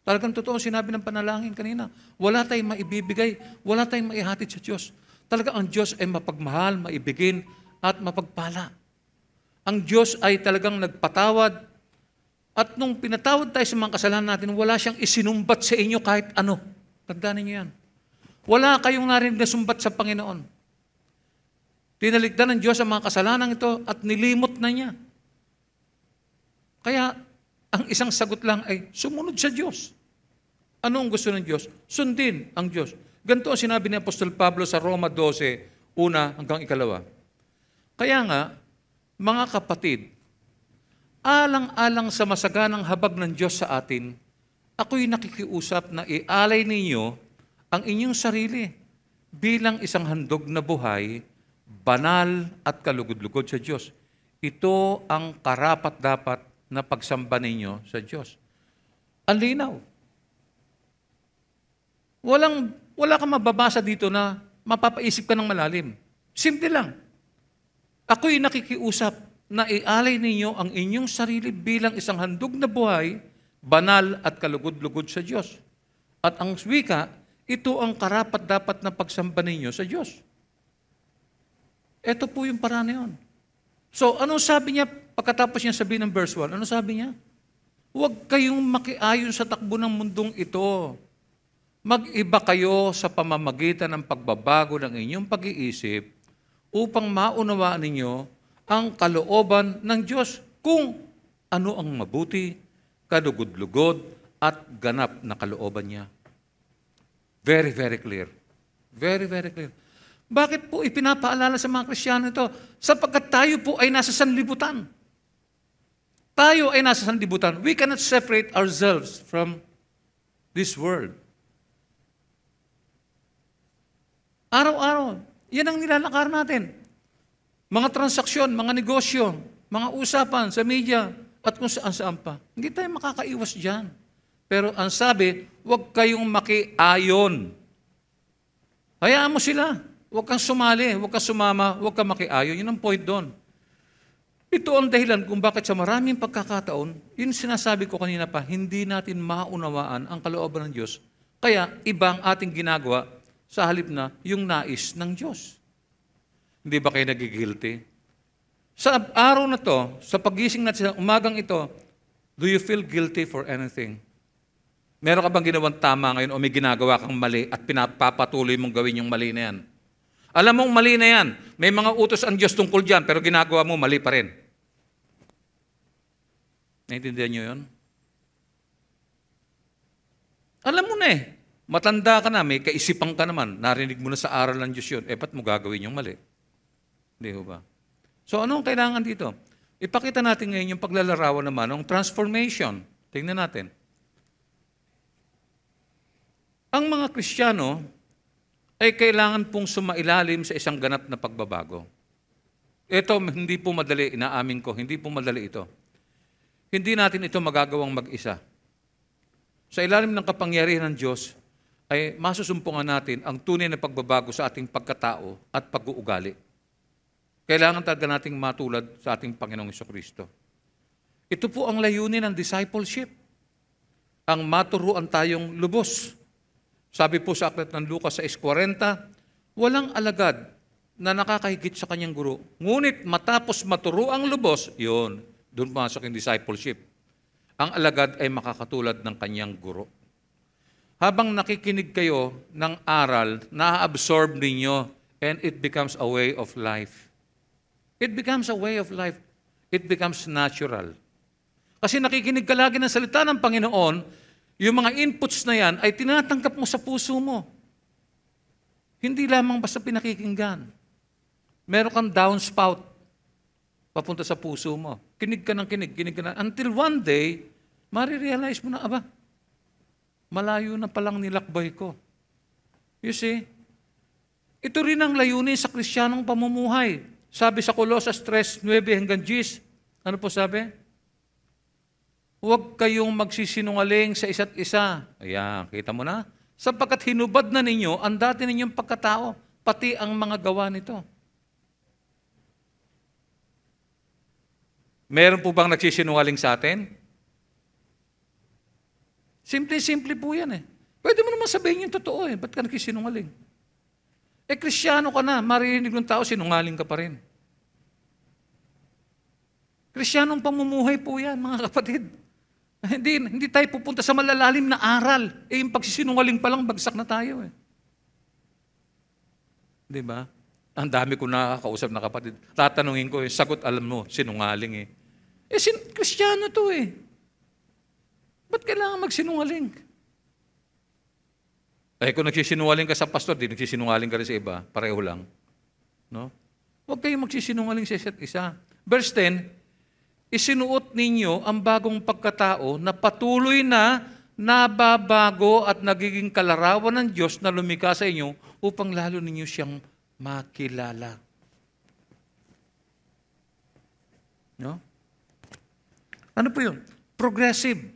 Talagang totoo, sinabi ng panalangin kanina, wala tayong maibibigay, wala tayong maihatid sa Diyos. Talaga ang Diyos ay mapagmahal, maibigin, at mapagpala. Ang Diyos ay talagang nagpatawad, at nung pinatawad tayo sa mga kasalanan natin, wala siyang isinumbat sa inyo kahit ano. Tandaan niyo yan. Wala kayong narinig na sumbat sa Panginoon. Tinaligdan ng Diyos ang mga kasalanan ito at nilimot na niya. Kaya, ang isang sagot lang ay sumunod sa Diyos. Ano ang gusto ng Diyos? Sundin ang Diyos. Ganito ang sinabi ni Apostol Pablo sa Roma 12, una hanggang ikalawa. Kaya nga, mga kapatid, alang-alang sa masaganang habag ng Diyos sa atin, ako'y nakikiusap na ialay ninyo ang inyong sarili bilang isang handog na buhay, banal at kalugod-lugod sa Diyos. Ito ang karapat-dapat na pagsamba ninyo sa Diyos. Ang linaw. Walang, wala kang mababasa dito na mapapaisip ka ng malalim. Simple lang. Ako'y nakikiusap na ialay ninyo ang inyong sarili bilang isang handog na buhay, banal at kalugod-lugod sa Diyos. At ang wika, ito ang karapat-dapat na pagsamba ninyo sa Diyos. Ito po yung paraan na yun. So, anong sabi niya pagkatapos niya sabihin ng verse 1? Ano sabi niya? Huwag kayong makiayon sa takbo ng mundong ito. Mag-iba kayo sa pamamagitan ng pagbabago ng inyong pag-iisip upang maunawaan ninyo ang kalooban ng Diyos kung ano ang mabuti, kadugod-lugod at ganap na kalooban niya. Very, very clear. Very, very clear. Bakit po ipinapaalala sa mga Kristiyano ito? Sapagkat tayo po ay nasa sanlibutan. Tayo ay nasa sanlibutan. We cannot separate ourselves from this world. Araw-araw, yan ang nilalakar natin. Mga transaksyon, mga negosyo, mga usapan sa media, at kung saan-saan pa. Hindi tayo makakaiwas dyan. Pero ang sabi, huwag kayong makiayon. Hayaan mo sila. Huwag kang sumali, huwag kang sumama, huwag kang makiayon. Yun ang point doon. Ito ang dahilan kung bakit sa maraming pagkakataon, yun sinasabi ko kanina pa, hindi natin maunawaan ang kalooban ng Diyos. Kaya ibang ating ginagawa sa halip na yung nais ng Diyos. Hindi ba kayo nagigilty? Sa araw na to, sa pagising natin sa umagang ito, do you feel guilty for anything? Meron ka bang ginawang tama ngayon o may ginagawa kang mali at pinapatuloy mong gawin yung mali na yan? Alam mong mali na yan. May mga utos ang Diyos tungkol dyan, pero ginagawa mo mali pa rin. Naintindihan nyo yun? Alam mo na eh. Matanda ka na, may kaisipan ka naman. Narinig mo na sa aral ng Diyos yun. Eh, ba't mo gagawin yung mali? Hindi ho ba? So, anong kailangan dito? Ipakita natin ngayon yung paglalarawan naman ng transformation. Tingnan natin. Ang mga Kristiyano ay kailangan pong sumailalim sa isang ganap na pagbabago. Ito, hindi po madali, inaamin ko, hindi po madali ito. Hindi natin ito magagawang mag-isa. Sa ilalim ng kapangyarihan ng Diyos, ay masusumpungan natin ang tunay na pagbabago sa ating pagkatao at pag-uugali. Kailangan talaga nating matulad sa ating Panginoong Kristo. Ito po ang layunin ng discipleship. Ang maturuan tayong lubos sabi po sa aklat ng Lucas 6.40, walang alagad na nakakahigit sa kanyang guro. Ngunit matapos maturo ang lubos, yun, doon pumasok yung discipleship. Ang alagad ay makakatulad ng kanyang guro. Habang nakikinig kayo ng aral, na-absorb ninyo and it becomes a way of life. It becomes a way of life. It becomes natural. Kasi nakikinig ka lagi ng salita ng Panginoon, yung mga inputs na yan ay tinatanggap mo sa puso mo. Hindi lamang basta pinakikinggan. Meron kang downspout papunta sa puso mo. Kinig ka ng kinig, kinig ka ng... Until one day, marirealize mo na, aba, malayo na palang nilakbay ko. You see, ito rin ang layunin sa kristyanong pamumuhay. Sabi sa Colossus 3, 9 hanggang 10, ano po sabi? Huwag kayong magsisinungaling sa isa't isa. Ayan, kita mo na. Sapagkat hinubad na ninyo ang dati ninyong pagkatao, pati ang mga gawa nito. Meron po bang nagsisinungaling sa atin? Simple-simple po yan eh. Pwede mo naman sabihin yung totoo eh. Ba't ka nagsisinungaling? Eh, krisyano ka na. Maririnig ng tao, sinungaling ka pa rin. Kristyanong pamumuhay po yan, mga kapatid. Hindi, hindi tayo pupunta sa malalalim na aral. Eh, yung pagsisinungaling pa lang, bagsak na tayo eh. Di ba? Ang dami ko nakakausap na kapatid. Tatanungin ko, eh, sagot alam mo, sinungaling eh. Eh, sin kristyano to eh. Ba't kailangan magsinungaling? Eh, kung nagsisinungaling ka sa pastor, di nagsisinungaling ka rin sa iba. Pareho lang. No? Huwag kayong magsisinungaling sa isa't isa. Verse 10, isinuot ninyo ang bagong pagkatao na patuloy na nababago at nagiging kalarawan ng Diyos na lumika sa inyo upang lalo ninyo siyang makilala. No? Ano po yun? Progressive.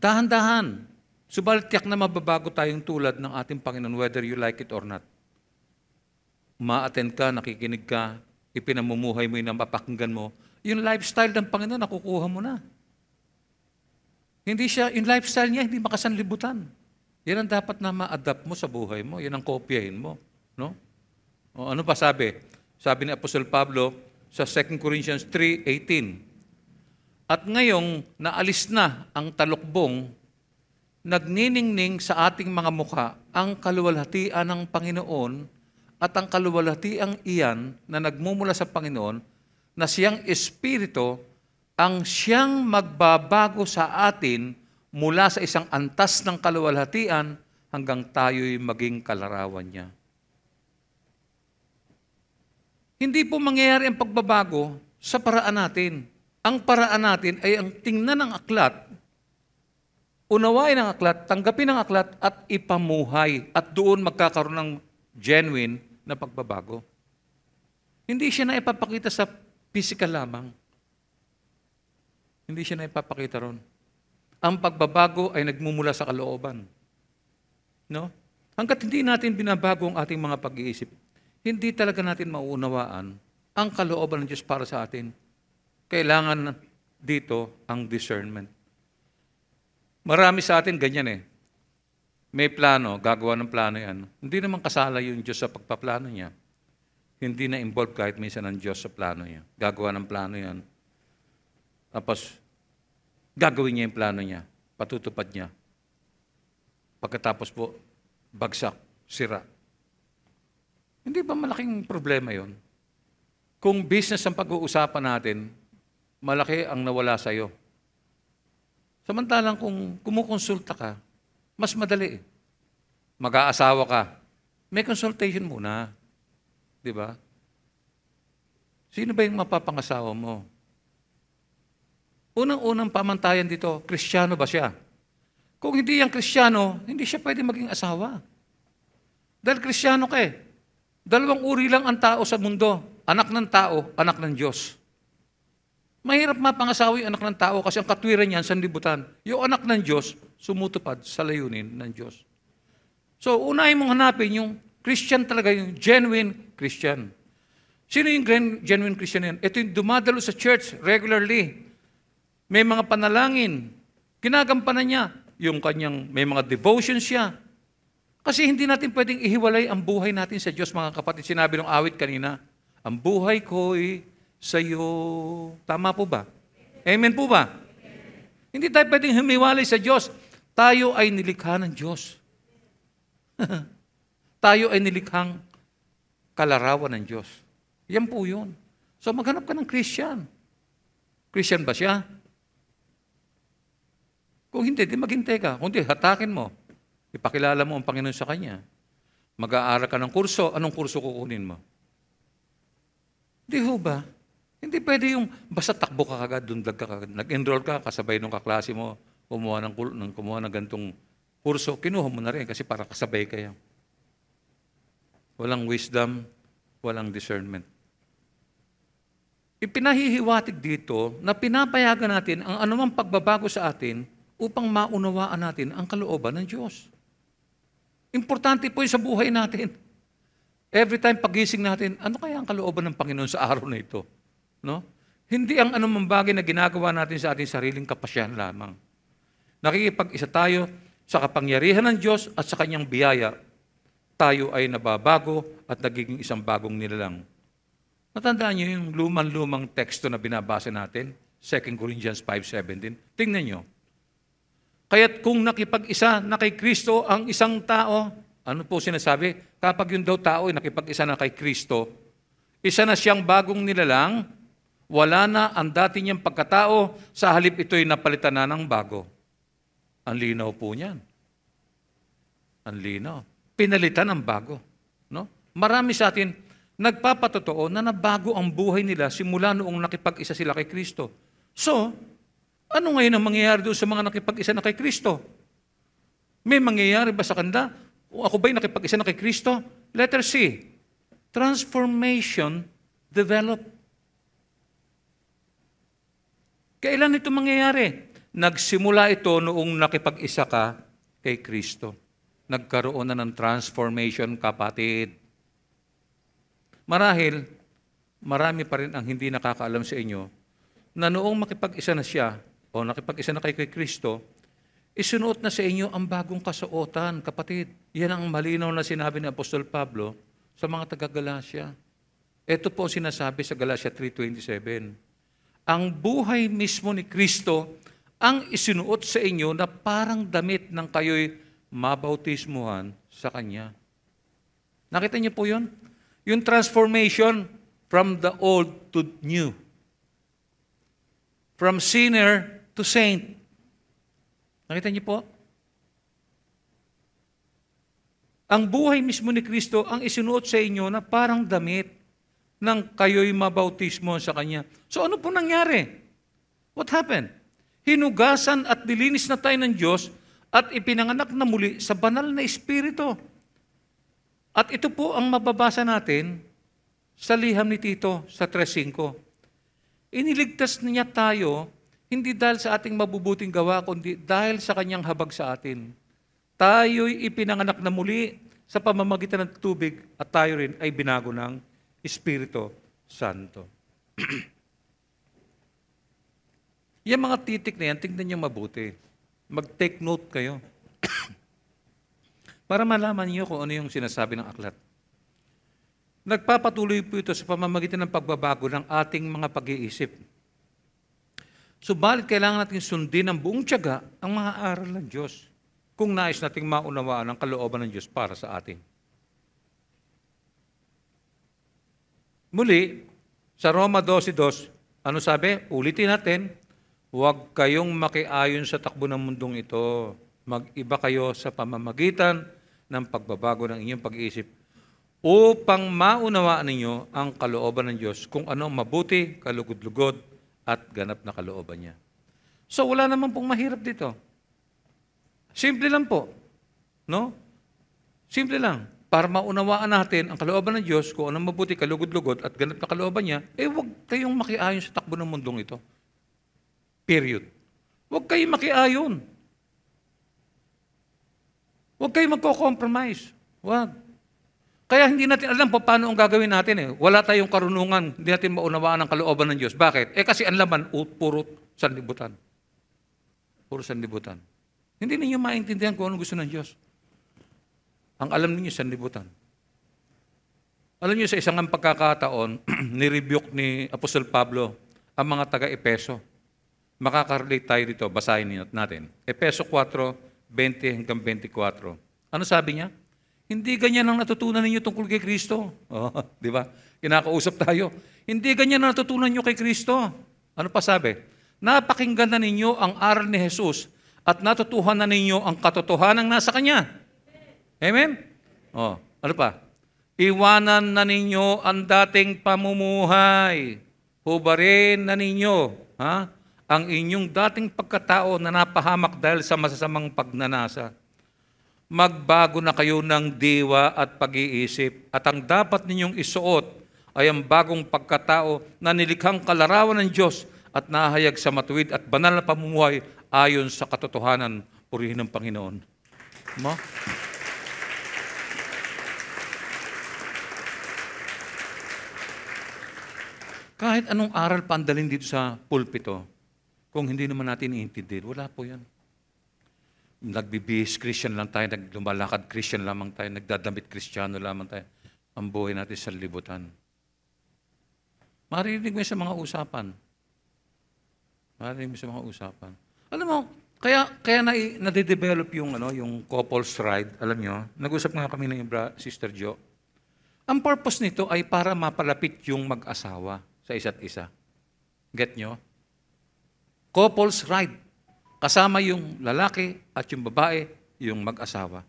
Dahan-dahan. Subalit tiyak na mababago tayong tulad ng ating Panginoon whether you like it or not. Ma-attend ka, nakikinig ka, ipinamumuhay mo, inamapakinggan mo, yung lifestyle ng Panginoon, nakukuha mo na. Hindi siya, yung lifestyle niya, hindi makasanlibutan. Yan ang dapat na ma-adapt mo sa buhay mo. Yan ang kopyahin mo. No? O, ano pa sabi? Sabi ni Apostol Pablo sa 2 Corinthians 3.18, At ngayong naalis na ang talukbong, nagniningning sa ating mga mukha ang kaluwalhatian ng Panginoon at ang kaluwalhatiang iyan na nagmumula sa Panginoon na siyang Espiritu ang siyang magbabago sa atin mula sa isang antas ng kaluwalhatian hanggang tayo'y maging kalarawan niya. Hindi po mangyayari ang pagbabago sa paraan natin. Ang paraan natin ay ang tingnan ng aklat, unawain ang aklat, tanggapin ang aklat at ipamuhay at doon magkakaroon ng genuine na pagbabago. Hindi siya na ipapakita sa physical lamang. Hindi siya na ipapakita ron. Ang pagbabago ay nagmumula sa kalooban. No? Hangkat hindi natin binabago ang ating mga pag-iisip, hindi talaga natin mauunawaan ang kalooban ng Diyos para sa atin. Kailangan dito ang discernment. Marami sa atin ganyan eh may plano, gagawa ng plano yan. Hindi naman kasala yung Diyos sa pagpaplano niya. Hindi na involved kahit minsan ng Diyos sa plano niya. Gagawa ng plano yan. Tapos, gagawin niya yung plano niya. Patutupad niya. Pagkatapos po, bagsak, sira. Hindi ba malaking problema yon? Kung business ang pag-uusapan natin, malaki ang nawala sa sa'yo. Samantalang kung kumukonsulta ka, mas madali. Mag-aasawa ka, may consultation muna. Di ba? Sino ba yung mapapangasawa mo? Unang-unang pamantayan dito, kristyano ba siya? Kung hindi yan kristyano, hindi siya pwede maging asawa. Dahil kristyano ka eh. Dalawang uri lang ang tao sa mundo. Anak ng tao, anak ng Diyos. Mahirap mapangasawa yung anak ng tao kasi ang katwiran niyan, sa sanlibutan. Yung anak ng Diyos, sumutupad sa layunin ng Diyos. So, unahin mong hanapin yung Christian talaga, yung genuine Christian. Sino yung genuine Christian yan? Ito yung dumadalo sa church regularly. May mga panalangin. Ginagampanan niya yung kanyang, may mga devotions siya. Kasi hindi natin pwedeng ihiwalay ang buhay natin sa Diyos, mga kapatid. Sinabi ng awit kanina, ang buhay ko'y sa iyo. Tama po ba? Amen po ba? Amen. Hindi tayo pwedeng humiwalay sa Diyos. Tayo ay nilikha ng Diyos. tayo ay nilikhang kalarawan ng Diyos. Yan po yun. So maghanap ka ng Christian. Christian ba siya? Kung hindi, di maghintay ka. Kung di, hatakin mo. Ipakilala mo ang Panginoon sa Kanya. Mag-aaral ka ng kurso. Anong kurso kukunin mo? Di ho ba? Hindi pwede yung basta takbo ka kagad, dundag ka kagad. Nag-enroll ka, kasabay nung kaklase mo, kumuha ng, ng, kumuha ng gantong kurso, kinuha mo na rin kasi para kasabay kayo. Walang wisdom, walang discernment. Ipinahihiwatig dito na pinapayagan natin ang anumang pagbabago sa atin upang maunawaan natin ang kalooban ng Diyos. Importante po yun sa buhay natin. Every time pagising natin, ano kaya ang kalooban ng Panginoon sa araw na ito? No? Hindi ang anumang bagay na ginagawa natin sa ating sariling kapasyahan lamang. Nakikipag-isa tayo sa kapangyarihan ng Diyos at sa kanyang biyaya, tayo ay nababago at nagiging isang bagong nilalang. Natandaan niyo yung lumang-lumang teksto na binabasa natin, 2 Corinthians 5.17. Tingnan niyo. Kaya't kung nakipag-isa na kay Kristo ang isang tao, ano po sinasabi? Kapag yung daw tao ay nakipag-isa na kay Kristo, isa na siyang bagong nilalang, wala na ang dati niyang pagkatao, sa halip ito'y napalitan na ng bago. Ang linaw po niyan. Ang linaw. Pinalitan ang bago. No? Marami sa atin, nagpapatotoo na nabago ang buhay nila simula noong nakipag-isa sila kay Kristo. So, ano ngayon ang mangyayari doon sa mga nakipag-isa na kay Kristo? May mangyayari ba sa kanila? O ako ba'y nakipag-isa na kay Kristo? Letter C, transformation developed Kailan ito mangyayari? Nagsimula ito noong nakipag-isa ka kay Kristo. Nagkaroon na ng transformation, kapatid. Marahil, marami pa rin ang hindi nakakaalam sa inyo na noong makipag-isa na siya o nakipag-isa na kay Kristo, isunuot na sa inyo ang bagong kasuotan, kapatid. Yan ang malinaw na sinabi ni Apostol Pablo sa mga taga-Galacia. Ito po ang sinasabi sa Galacia 3.27 ang buhay mismo ni Kristo ang isinuot sa inyo na parang damit ng kayo'y mabautismuhan sa Kanya. Nakita niyo po yun? Yung transformation from the old to new. From sinner to saint. Nakita niyo po? Ang buhay mismo ni Kristo ang isinuot sa inyo na parang damit nang kayo'y mabautismo sa Kanya. So ano po nangyari? What happened? Hinugasan at dilinis na tayo ng Diyos at ipinanganak na muli sa banal na Espiritu. At ito po ang mababasa natin sa liham ni Tito sa 3.5. Iniligtas niya tayo hindi dahil sa ating mabubuting gawa, kundi dahil sa kanyang habag sa atin. Tayo'y ipinanganak na muli sa pamamagitan ng tubig at tayo rin ay binago ng Espiritu Santo. Yung mga titik na yan, tingnan nyo mabuti. Mag-take note kayo. para malaman niyo kung ano yung sinasabi ng aklat. Nagpapatuloy po ito sa pamamagitan ng pagbabago ng ating mga pag-iisip. Subalit kailangan natin sundin ng buong tiyaga ang mga aral ng Diyos kung nais nating maunawaan ang kalooban ng Diyos para sa atin. Muli, sa Roma 12.2, ano sabi? Ulitin natin, huwag kayong makiayon sa takbo ng mundong ito. Mag-iba kayo sa pamamagitan ng pagbabago ng inyong pag-iisip upang maunawaan ninyo ang kalooban ng Diyos kung ano ang mabuti, kalugod-lugod at ganap na kalooban niya. So wala naman pong mahirap dito. Simple lang po. No? Simple lang para maunawaan natin ang kalooban ng Diyos kung anong mabuti, kalugod-lugod at ganap na kalooban niya, eh huwag kayong makiayon sa takbo ng mundong ito. Period. Huwag kayong makiayon. Huwag kayong magko-compromise. Huwag. Kaya hindi natin alam pa paano ang gagawin natin eh. Wala tayong karunungan, hindi natin maunawaan ang kalooban ng Diyos. Bakit? Eh kasi ang laman, puro sanlibutan. Puro sanlibutan. Hindi ninyo maintindihan kung ano gusto ng Diyos. Ang alam ninyo sa libutan. Alam niyo sa isang ang pagkakataon, rebuke ni Apostle Pablo ang mga taga-Epeso. Makaka-relate tayo dito, basahin natin. Epeso 4, 20 hanggang 24. Ano sabi niya? Hindi ganyan ang natutunan ninyo tungkol kay Kristo. Oh, di ba? Kinakausap tayo. Hindi ganyan ang natutunan niyo kay Kristo. Ano pa sabi? Napakinggan na ninyo ang aral ni Jesus at natutuhan na ninyo ang katotohanan nasa Kanya Amen? Oh, ano pa? Iwanan na ninyo ang dating pamumuhay. Hubarin na ninyo ha? ang inyong dating pagkatao na napahamak dahil sa masasamang pagnanasa. Magbago na kayo ng diwa at pag-iisip at ang dapat ninyong isuot ay ang bagong pagkatao na nilikhang kalarawan ng Diyos at nahayag sa matuwid at banal na pamumuhay ayon sa katotohanan. Purihin ng Panginoon. Mo? Kahit anong aral pandalin dito sa pulpito, kung hindi naman natin iintindihin, wala po yan. Nagbibihis Christian lang tayo, naglumalakad Christian lamang tayo, nagdadamit Kristiyano lamang tayo. Ang buhay natin sa libutan. Maririnig mo sa mga usapan. Maririnig mo sa mga usapan. Alam mo, kaya kaya na nade-develop yung ano, yung couples ride, alam niyo. Nag-usap nga kami ng Sister Jo. Ang purpose nito ay para mapalapit yung mag-asawa sa isa't isa. Get nyo? Couples ride. Kasama yung lalaki at yung babae, yung mag-asawa.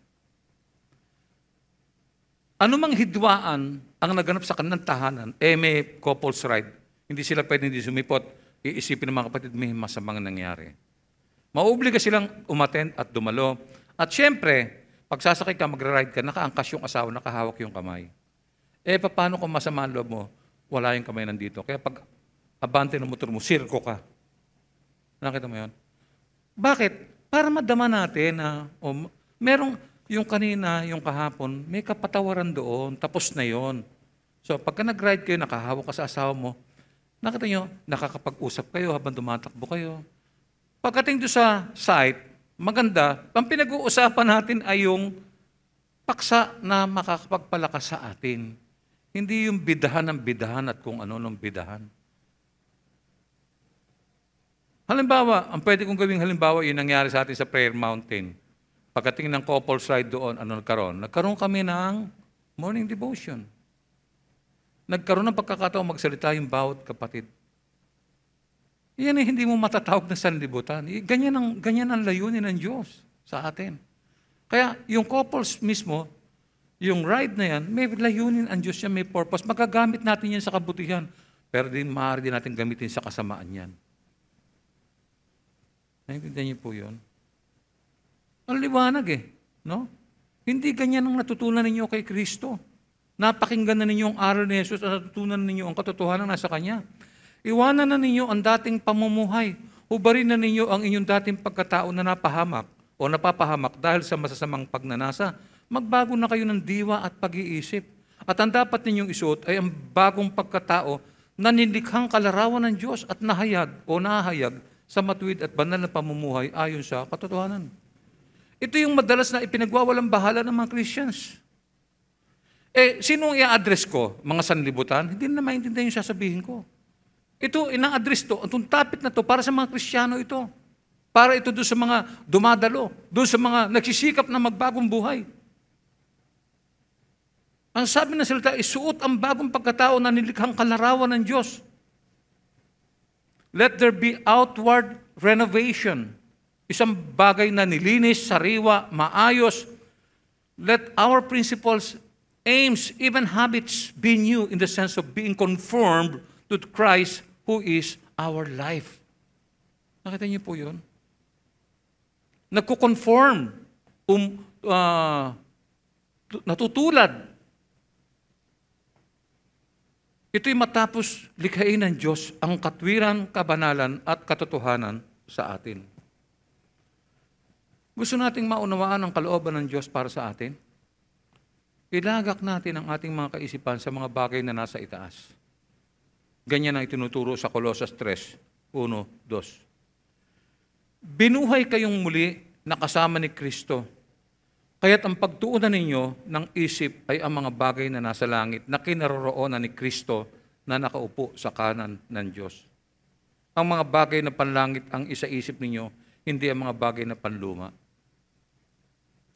Anumang hidwaan ang naganap sa kanilang tahanan, eh may couples ride. Hindi sila pwede hindi sumipot. Iisipin ng mga kapatid, may masamang nangyari. Mauobliga silang umaten at dumalo. At siyempre, pagsasakay ka, magra-ride ka, nakaangkas yung asawa, nakahawak yung kamay. Eh, paano kung masama ang loob mo? wala yung kamay nandito. Kaya pag abante ng motor mo, sirko ka. Nakita mo yun? Bakit? Para madama natin na oh, merong yung kanina, yung kahapon, may kapatawaran doon, tapos na yon. So pagka nag-ride kayo, nakahawak ka sa asawa mo, nakita nyo, nakakapag-usap kayo habang dumatakbo kayo. Pagdating doon sa site, maganda, ang pinag-uusapan natin ay yung paksa na makakapagpalakas sa atin. Hindi yung bidahan ng bidahan at kung ano ng bidahan. Halimbawa, ang pwede kong gawing halimbawa, yun nangyari sa atin sa Prayer Mountain. Pagkatingin ng couple side doon, ano nagkaroon? Nagkaroon kami ng morning devotion. Nagkaroon ng pagkakataong magsalita yung bawat kapatid. Iyan ay hindi mo matatawag na sanlibutan. Eh, ganyan ang, ganyan ang layunin ng Diyos sa atin. Kaya yung couples mismo, yung right na yan, may layunin ang Diyos yan, may purpose. Magagamit natin yan sa kabutihan. Pero din maaari din natin gamitin sa kasamaan yan. Naintindihan niyo po yun? Ang liwanag eh. No? Hindi ganyan ang natutunan ninyo kay Kristo. Napakinggan na ninyo ang aral ni Jesus at natutunan ninyo ang katotohanan nasa Kanya. Iwanan na ninyo ang dating pamumuhay. Hubarin na ninyo ang inyong dating pagkatao na napahamak o napapahamak dahil sa masasamang pagnanasa magbago na kayo ng diwa at pag-iisip. At ang dapat ninyong isuot ay ang bagong pagkatao na nilikhang kalarawan ng Diyos at nahayag o nahayag sa matuwid at banal na pamumuhay ayon sa katotohanan. Ito yung madalas na ipinagwawalang bahala ng mga Christians. Eh, sinong i-address ko? Mga sanlibutan? Hindi na maintindihan yung sasabihin ko. Ito, ina-address to. Itong topic na to para sa mga Kristiyano ito. Para ito doon sa mga dumadalo. Doon sa mga nagsisikap na magbagong buhay. Ang sabi ng salita, isuot ang bagong pagkatao na nilikhang kalarawan ng Diyos. Let there be outward renovation. Isang bagay na nilinis, sariwa, maayos. Let our principles, aims, even habits be new in the sense of being conformed to Christ who is our life. Nakita niyo po yun? Nagko-conform, um, uh, natutulad Ito'y matapos likhain ng Diyos ang katwiran, kabanalan at katotohanan sa atin. Gusto nating maunawaan ang kalooban ng Diyos para sa atin? Ilagak natin ang ating mga kaisipan sa mga bagay na nasa itaas. Ganyan ang itinuturo sa Colossus 3, 1, 2. Binuhay kayong muli na kasama ni Kristo Kaya't ang pagtuunan ninyo ng isip ay ang mga bagay na nasa langit na kinaroroonan ni Kristo na nakaupo sa kanan ng Diyos. Ang mga bagay na panlangit ang isaisip ninyo, hindi ang mga bagay na panluma.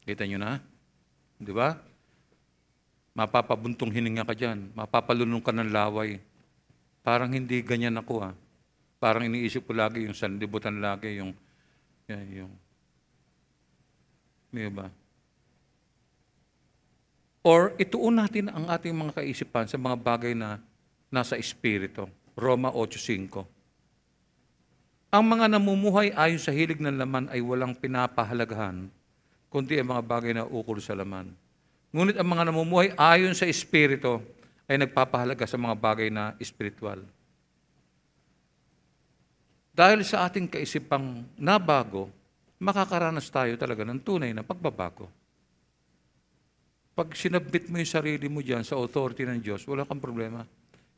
Kita nyo na? Di ba? Mapapabuntong hininga ka dyan. Mapapalunong ka ng laway. Parang hindi ganyan ako ah. Parang iniisip ko lagi yung sanlibutan lagi, yung, yan, yung, di ba? Or ituon natin ang ating mga kaisipan sa mga bagay na nasa Espiritu. Roma 8.5 Ang mga namumuhay ayon sa hilig ng laman ay walang pinapahalagahan, kundi ang mga bagay na ukol sa laman. Ngunit ang mga namumuhay ayon sa Espiritu ay nagpapahalaga sa mga bagay na espiritual. Dahil sa ating kaisipang nabago, makakaranas tayo talaga ng tunay na pagbabago. Pag sinabit mo yung sarili mo dyan sa authority ng Diyos, wala kang problema.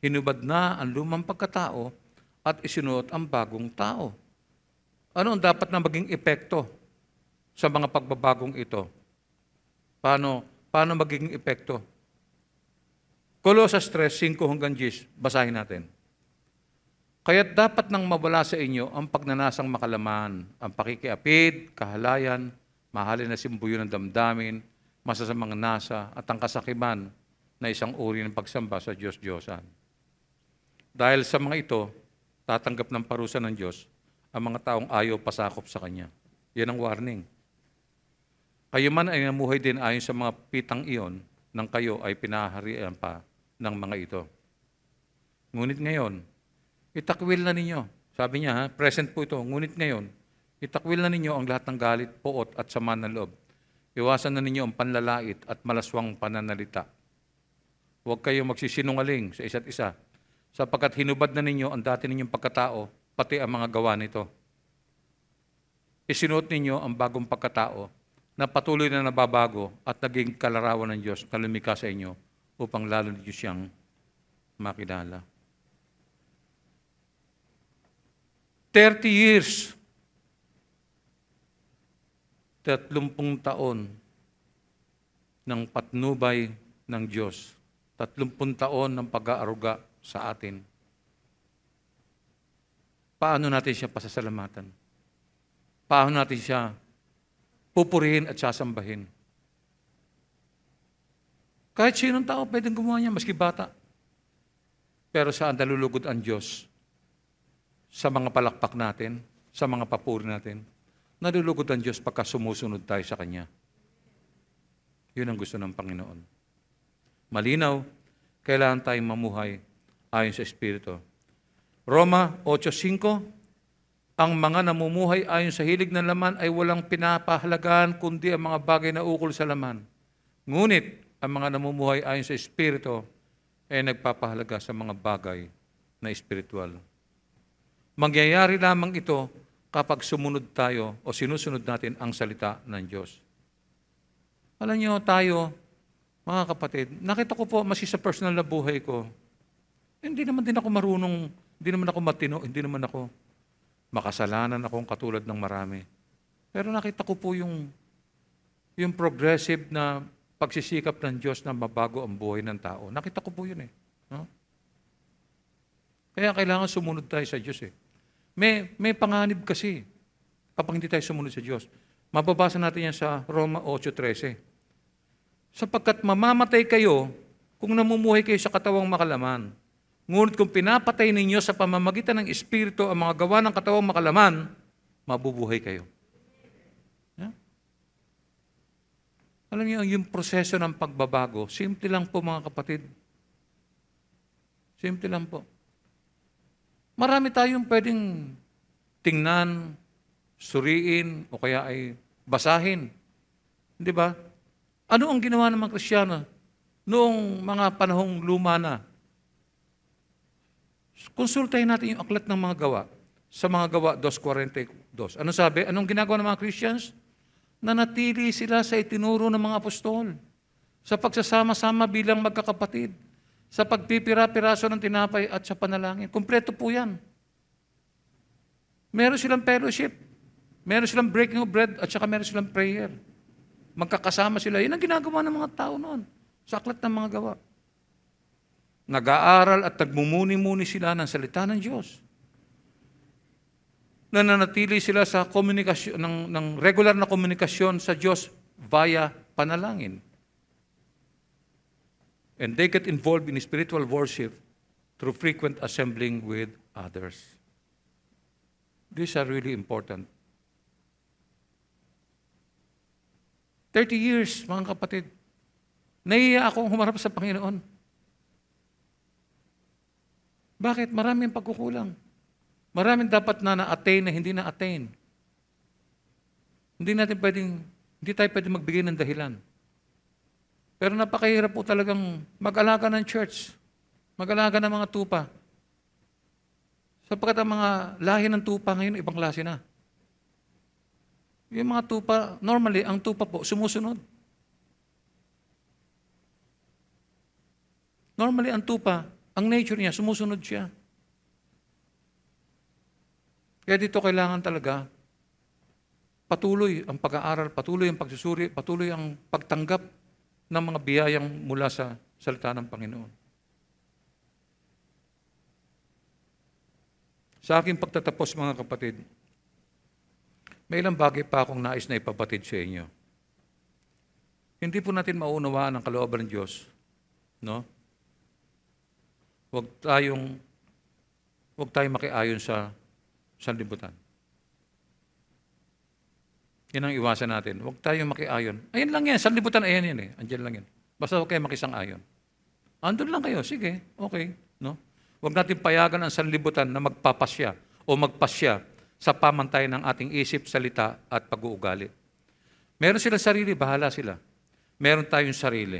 Hinubad na ang lumang pagkatao at isinuot ang bagong tao. Ano ang dapat na maging epekto sa mga pagbabagong ito? Paano, paano magiging epekto? Colossus 3, 5 hanggang 10, basahin natin. Kaya't dapat nang mawala sa inyo ang pagnanasang makalaman, ang pakikiapid, kahalayan, mahalin na simbuyo ng damdamin, masasamang nasa at ang kasakiman na isang uri ng pagsamba sa Diyos-Diyosan. Dahil sa mga ito, tatanggap ng parusa ng Diyos ang mga taong ayaw pasakop sa Kanya. Yan ang warning. Kayo man ay namuhay din ayon sa mga pitang iyon nang kayo ay pinaharian pa ng mga ito. Ngunit ngayon, itakwil na ninyo. Sabi niya, ha? present po ito. Ngunit ngayon, itakwil na ninyo ang lahat ng galit, poot at sama ng loob Iwasan na ninyo ang panlalait at malaswang pananalita. Huwag kayong magsisinungaling sa isa't isa, sapagkat hinubad na ninyo ang dati ninyong pagkatao, pati ang mga gawa nito. Isinuot ninyo ang bagong pagkatao na patuloy na nababago at naging kalarawan ng Diyos na lumika sa inyo upang lalo ninyo siyang makilala. 30 years tatlumpung taon ng patnubay ng Diyos. Tatlumpung taon ng pag-aaruga sa atin. Paano natin siya pasasalamatan? Paano natin siya pupurihin at sasambahin? Kahit sinong tao pwedeng gumawa niya, maski bata. Pero saan nalulugod ang Diyos? Sa mga palakpak natin, sa mga papuri natin. Nalulugod ang Diyos pagka sumusunod tayo sa Kanya. Yun ang gusto ng Panginoon. Malinaw, kailangan tayong mamuhay ayon sa Espiritu. Roma 8.5 Ang mga namumuhay ayon sa hilig ng laman ay walang pinapahalagaan kundi ang mga bagay na ukol sa laman. Ngunit, ang mga namumuhay ayon sa Espiritu ay nagpapahalaga sa mga bagay na espiritual. Mangyayari lamang ito kapag sumunod tayo o sinusunod natin ang salita ng Diyos. Alam niyo tayo, mga kapatid, nakita ko po, masi sa personal na buhay ko, eh, hindi naman din ako marunong, hindi naman ako matino, hindi naman ako makasalanan akong katulad ng marami. Pero nakita ko po yung, yung progressive na pagsisikap ng Diyos na mabago ang buhay ng tao. Nakita ko po yun eh. No? Kaya kailangan sumunod tayo sa Diyos eh. May, may panganib kasi kapag hindi tayo sumunod sa Diyos. Mababasa natin yan sa Roma 8.13. Sapagkat mamamatay kayo kung namumuhay kayo sa katawang makalaman. Ngunit kung pinapatay ninyo sa pamamagitan ng Espiritu ang mga gawa ng katawang makalaman, mabubuhay kayo. Yeah? Alam niyo, yung proseso ng pagbabago, simple lang po mga kapatid. Simple lang po. Marami tayong pwedeng tingnan, suriin, o kaya ay basahin. Di ba? Ano ang ginawa ng mga Kristiyano noong mga panahong luma na? Konsultahin natin yung aklat ng mga gawa sa mga gawa 2.42. Ano sabi? Anong ginagawa ng mga Christians? Nanatili sila sa itinuro ng mga apostol sa pagsasama-sama bilang magkakapatid sa pagpipira-piraso ng tinapay at sa panalangin. Kumpleto po yan. Meron silang fellowship. Meron silang breaking of bread at saka meron silang prayer. Magkakasama sila. Yan ang ginagawa ng mga tao noon. Sa aklat ng mga gawa. Nag-aaral at nagmumuni-muni sila ng salita ng Diyos. Nananatili sila sa komunikasyon, ng, ng regular na komunikasyon sa Diyos via panalangin. And they get involved in spiritual worship through frequent assembling with others. These are really important. 30 years, mga kapatid, nahiya akong humarap sa Panginoon. Bakit? Maraming pagkukulang. Maraming dapat na na-attain na hindi na-attain. Hindi natin pwedeng, hindi tayo pwedeng magbigay ng dahilan. Pero napakahirap po talagang mag-alaga ng church, mag-alaga ng mga tupa. Sapagkat ang mga lahi ng tupa ngayon, ibang klase na. Yung mga tupa, normally, ang tupa po, sumusunod. Normally, ang tupa, ang nature niya, sumusunod siya. Kaya dito kailangan talaga patuloy ang pag-aaral, patuloy ang pagsusuri, patuloy ang pagtanggap ng mga biyayang mula sa salita ng Panginoon. Sa aking pagtatapos, mga kapatid, may ilang bagay pa akong nais na ipabatid sa inyo. Hindi po natin maunawaan ang kalooban ng Diyos. No? Huwag tayong huwag tayong makiayon sa sanlibutan. Yan ang iwasan natin. Huwag tayong makiayon. Ayan lang yan. Sa libutan, ayan yan eh. Andiyan lang yan. Basta huwag kayo makisang-ayon. Andun lang kayo. Sige. Okay. No? Huwag natin payagan ang sanlibutan na magpapasya o magpasya sa pamantay ng ating isip, salita at pag-uugali. Meron sila sarili, bahala sila. Meron tayong sarili.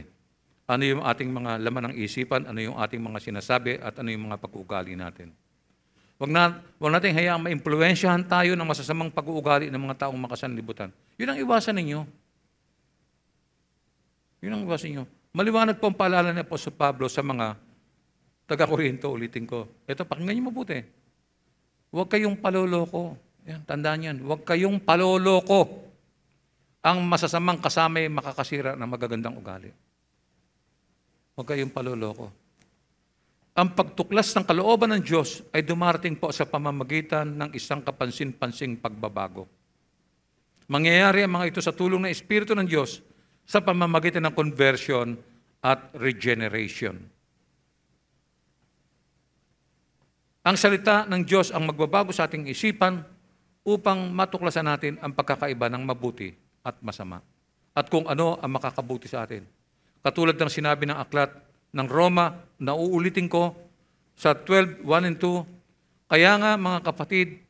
Ano yung ating mga laman ng isipan, ano yung ating mga sinasabi at ano yung mga pag-uugali natin. Wag, na, wag natin hayaang maimpluensyahan tayo ng masasamang pag-uugali ng mga taong makasanlibutan. Yun ang iwasan ninyo. Yun ang iwasan ninyo. Maliwanag po ang paalala ni Apostol Pablo sa mga taga-Korinto, ulitin ko. Ito, pakinggan niyo mabuti. Huwag kayong paloloko. Yan, tandaan yan. Huwag kayong paloloko. Ang masasamang kasama ay makakasira ng magagandang ugali. Huwag kayong paloloko ang pagtuklas ng kalooban ng Diyos ay dumarating po sa pamamagitan ng isang kapansin-pansing pagbabago. Mangyayari ang mga ito sa tulong ng Espiritu ng Diyos sa pamamagitan ng conversion at regeneration. Ang salita ng Diyos ang magbabago sa ating isipan upang matuklasan natin ang pagkakaiba ng mabuti at masama at kung ano ang makakabuti sa atin. Katulad ng sinabi ng aklat ng Roma na uulitin ko sa 12, 1 and 2. Kaya nga mga kapatid,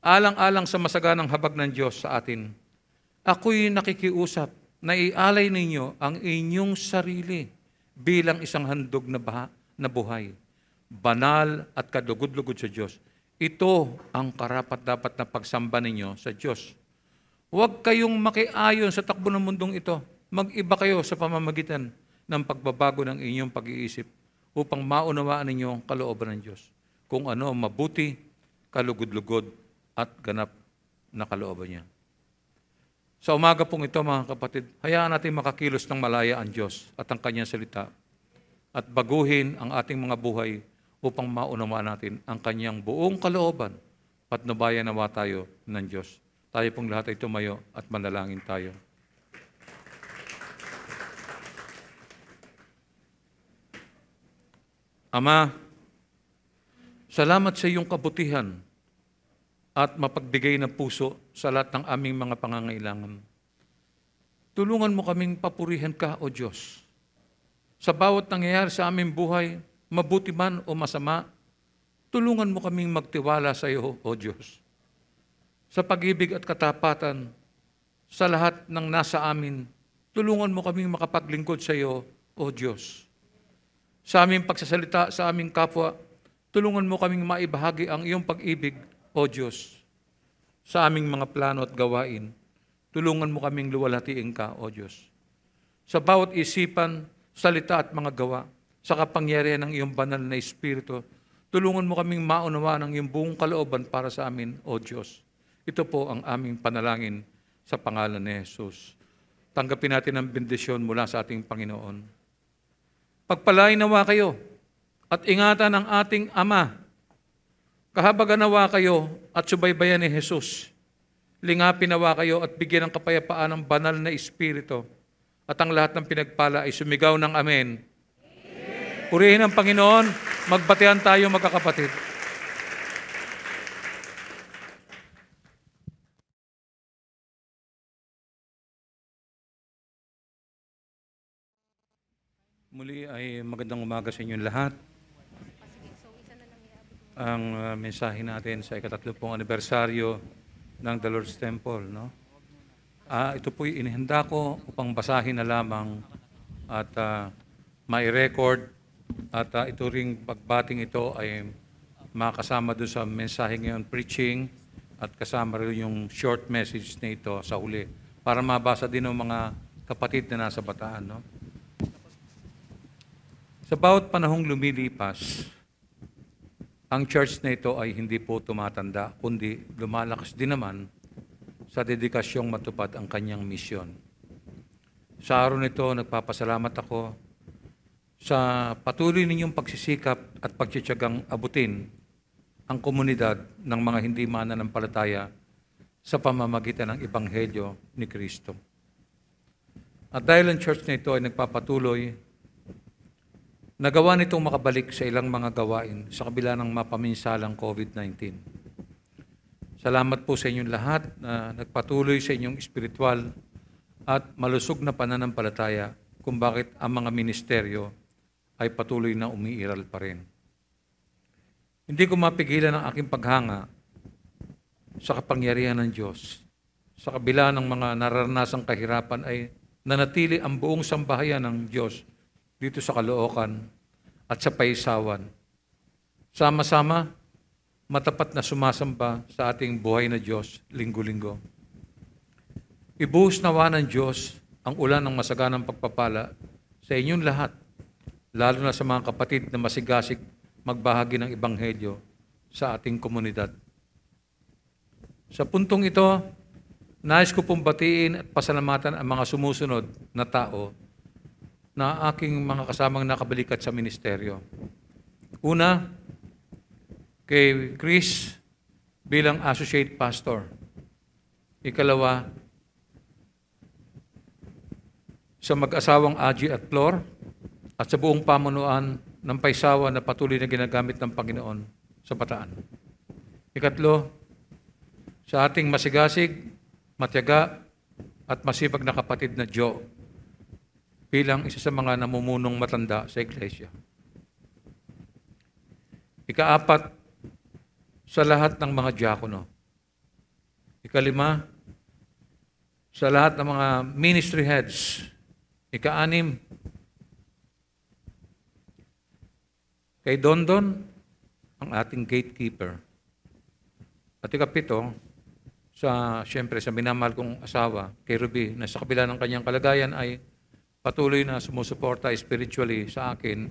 alang-alang sa masaganang habag ng Diyos sa atin, ako'y nakikiusap na ialay ninyo ang inyong sarili bilang isang handog na, baha, na buhay, banal at kadugod-lugod sa Diyos. Ito ang karapat-dapat na pagsamba ninyo sa Diyos. Huwag kayong makiayon sa takbo ng mundong ito. Mag-iba kayo sa pamamagitan ng pagbabago ng inyong pag-iisip upang maunawaan ninyo ang kalooban ng Diyos, kung ano ang mabuti, kalugod-lugod at ganap na kalooban niya. Sa umaga pong ito, mga kapatid, hayaan natin makakilos ng malaya ang Diyos at ang Kanyang salita at baguhin ang ating mga buhay upang maunawaan natin ang Kanyang buong kalooban. Patnubayan nawa tayo ng Diyos. Tayo pong lahat ay tumayo at manalangin tayo. Ama, salamat sa iyong kabutihan at mapagbigay na puso sa lahat ng aming mga pangangailangan. Tulungan mo kaming papurihan ka, O Diyos. Sa bawat nangyayari sa aming buhay, mabuti man o masama, tulungan mo kaming magtiwala sa iyo, O Diyos. Sa pag-ibig at katapatan, sa lahat ng nasa amin, tulungan mo kaming makapaglingkod sa iyo, O Diyos sa aming pagsasalita sa aming kapwa, tulungan mo kaming maibahagi ang iyong pag-ibig, O Diyos, sa aming mga plano at gawain. Tulungan mo kaming luwalhatiin ka, O Diyos. Sa bawat isipan, salita at mga gawa, sa kapangyarihan ng iyong banal na Espiritu, tulungan mo kaming maunawa ng iyong buong kalooban para sa amin, O Diyos. Ito po ang aming panalangin sa pangalan ni Jesus. Tanggapin natin ang bendisyon mula sa ating Panginoon pagpalain nawa kayo at ingatan ang ating Ama. Kahabagan nawa kayo at subaybayan ni Jesus. Lingapin nawa kayo at bigyan ng kapayapaan ng banal na Espiritu at ang lahat ng pinagpala ay sumigaw ng Amen. Purihin ang Panginoon, magbatian tayo magkakapatid. Muli ay magandang umaga sa inyong lahat. Ang uh, mensahe natin sa ikatatlong anibersaryo ng The Lord's Temple. No? Uh, ito po'y inihanda ko upang basahin na lamang at uh, mai-record at uh, ito ring pagbating ito ay makasama doon sa mensahe ngayon, preaching at kasama rin yung short message nito sa huli para mabasa din ng mga kapatid na nasa bataan. No? Sa bawat panahong lumilipas, ang church na ito ay hindi po tumatanda, kundi lumalakas din naman sa dedikasyong matupad ang kanyang misyon. Sa araw nito, nagpapasalamat ako sa patuloy ninyong pagsisikap at pagtsitsagang abutin ang komunidad ng mga hindi mananampalataya sa pamamagitan ng Ebanghelyo ni Kristo. At dahil ang church na ito ay nagpapatuloy Nagawa nitong makabalik sa ilang mga gawain sa kabila ng mapaminsalang COVID-19. Salamat po sa inyong lahat na nagpatuloy sa inyong espiritual at malusog na pananampalataya kung bakit ang mga ministeryo ay patuloy na umiiral pa rin. Hindi ko mapigilan ang aking paghanga sa kapangyarihan ng Diyos. Sa kabila ng mga nararanasang kahirapan ay nanatili ang buong sambahayan ng Diyos dito sa Caloocan at sa Paisawan. Sama-sama, matapat na sumasamba sa ating buhay na Diyos linggo-linggo. Ibuhos nawa ng Diyos ang ulan ng masaganang pagpapala sa inyong lahat, lalo na sa mga kapatid na masigasig magbahagi ng Ebanghelyo sa ating komunidad. Sa puntong ito, nais ko pong batiin at pasalamatan ang mga sumusunod na tao na aking mga kasamang nakabalikat sa ministeryo. Una, kay Chris bilang associate pastor. Ikalawa, sa mag-asawang Aji at Flor at sa buong pamunuan ng paisawa na patuloy na ginagamit ng Panginoon sa bataan. Ikatlo, sa ating masigasig, matyaga at masipag na kapatid na Joe bilang isa sa mga namumunong matanda sa iglesia. Ikaapat, sa lahat ng mga diakono. Ikalima, sa lahat ng mga ministry heads. Ikaanim, kay Dondon, ang ating gatekeeper. At ikapito, sa, siyempre, sa minamahal kong asawa, kay Ruby, na sa kabila ng kanyang kalagayan ay patuloy na sumusuporta spiritually sa akin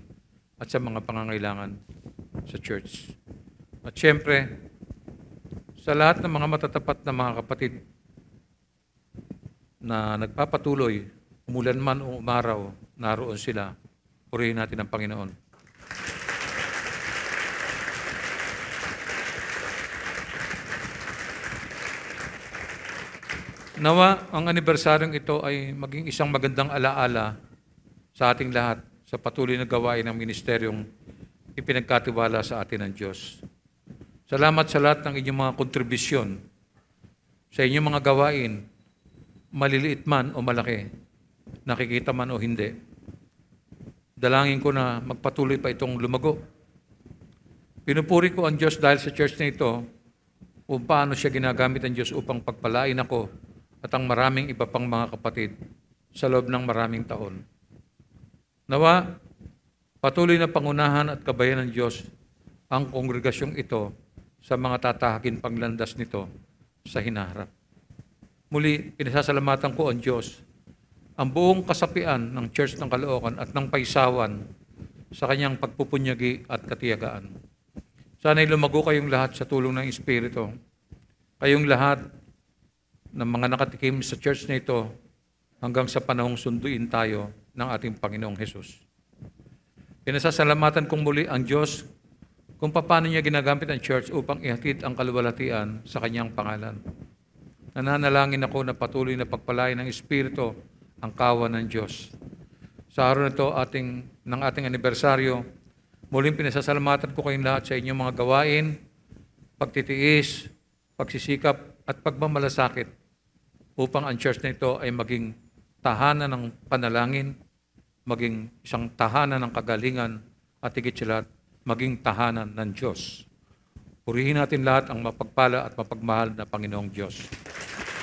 at sa mga pangangailangan sa church. At syempre, sa lahat ng mga matatapat na mga kapatid na nagpapatuloy, umulan man o umaraw, naroon sila. Purihin natin ang Panginoon. Nawa, ang anibersaryong ito ay maging isang magandang alaala sa ating lahat sa patuloy na gawain ng ministeryong ipinagkatiwala sa atin ng Diyos. Salamat sa lahat ng inyong mga kontribusyon sa inyong mga gawain, maliliit man o malaki, nakikita man o hindi. Dalangin ko na magpatuloy pa itong lumago. Pinupuri ko ang Diyos dahil sa church na ito kung paano siya ginagamit ng Diyos upang pagpalain ako at ang maraming iba pang mga kapatid sa loob ng maraming taon. Nawa, patuloy na pangunahan at kabayan ng Diyos ang kongregasyong ito sa mga tatahakin paglandas nito sa hinaharap. Muli, pinasasalamatan ko ang Diyos ang buong kasapian ng Church ng Caloocan at ng Paisawan sa kanyang pagpupunyagi at katiyagaan. Sana'y lumago kayong lahat sa tulong ng Espiritu. Kayong lahat ng mga nakatikim sa church na ito hanggang sa panahong sunduin tayo ng ating Panginoong Hesus. Pinasasalamatan kong muli ang Diyos kung paano niya ginagamit ang church upang ihatid ang kaluwalhatian sa kanyang pangalan. Nananalangin ako na patuloy na pagpalain ng Espiritu ang kawa ng Diyos. Sa araw na ito ating, ng ating anibersaryo, muling pinasasalamatan ko kayong lahat sa inyong mga gawain, pagtitiis, pagsisikap at pagmamalasakit upang ang church na ito ay maging tahanan ng panalangin, maging isang tahanan ng kagalingan at higit sa maging tahanan ng Diyos. Purihin natin lahat ang mapagpala at mapagmahal na Panginoong Diyos.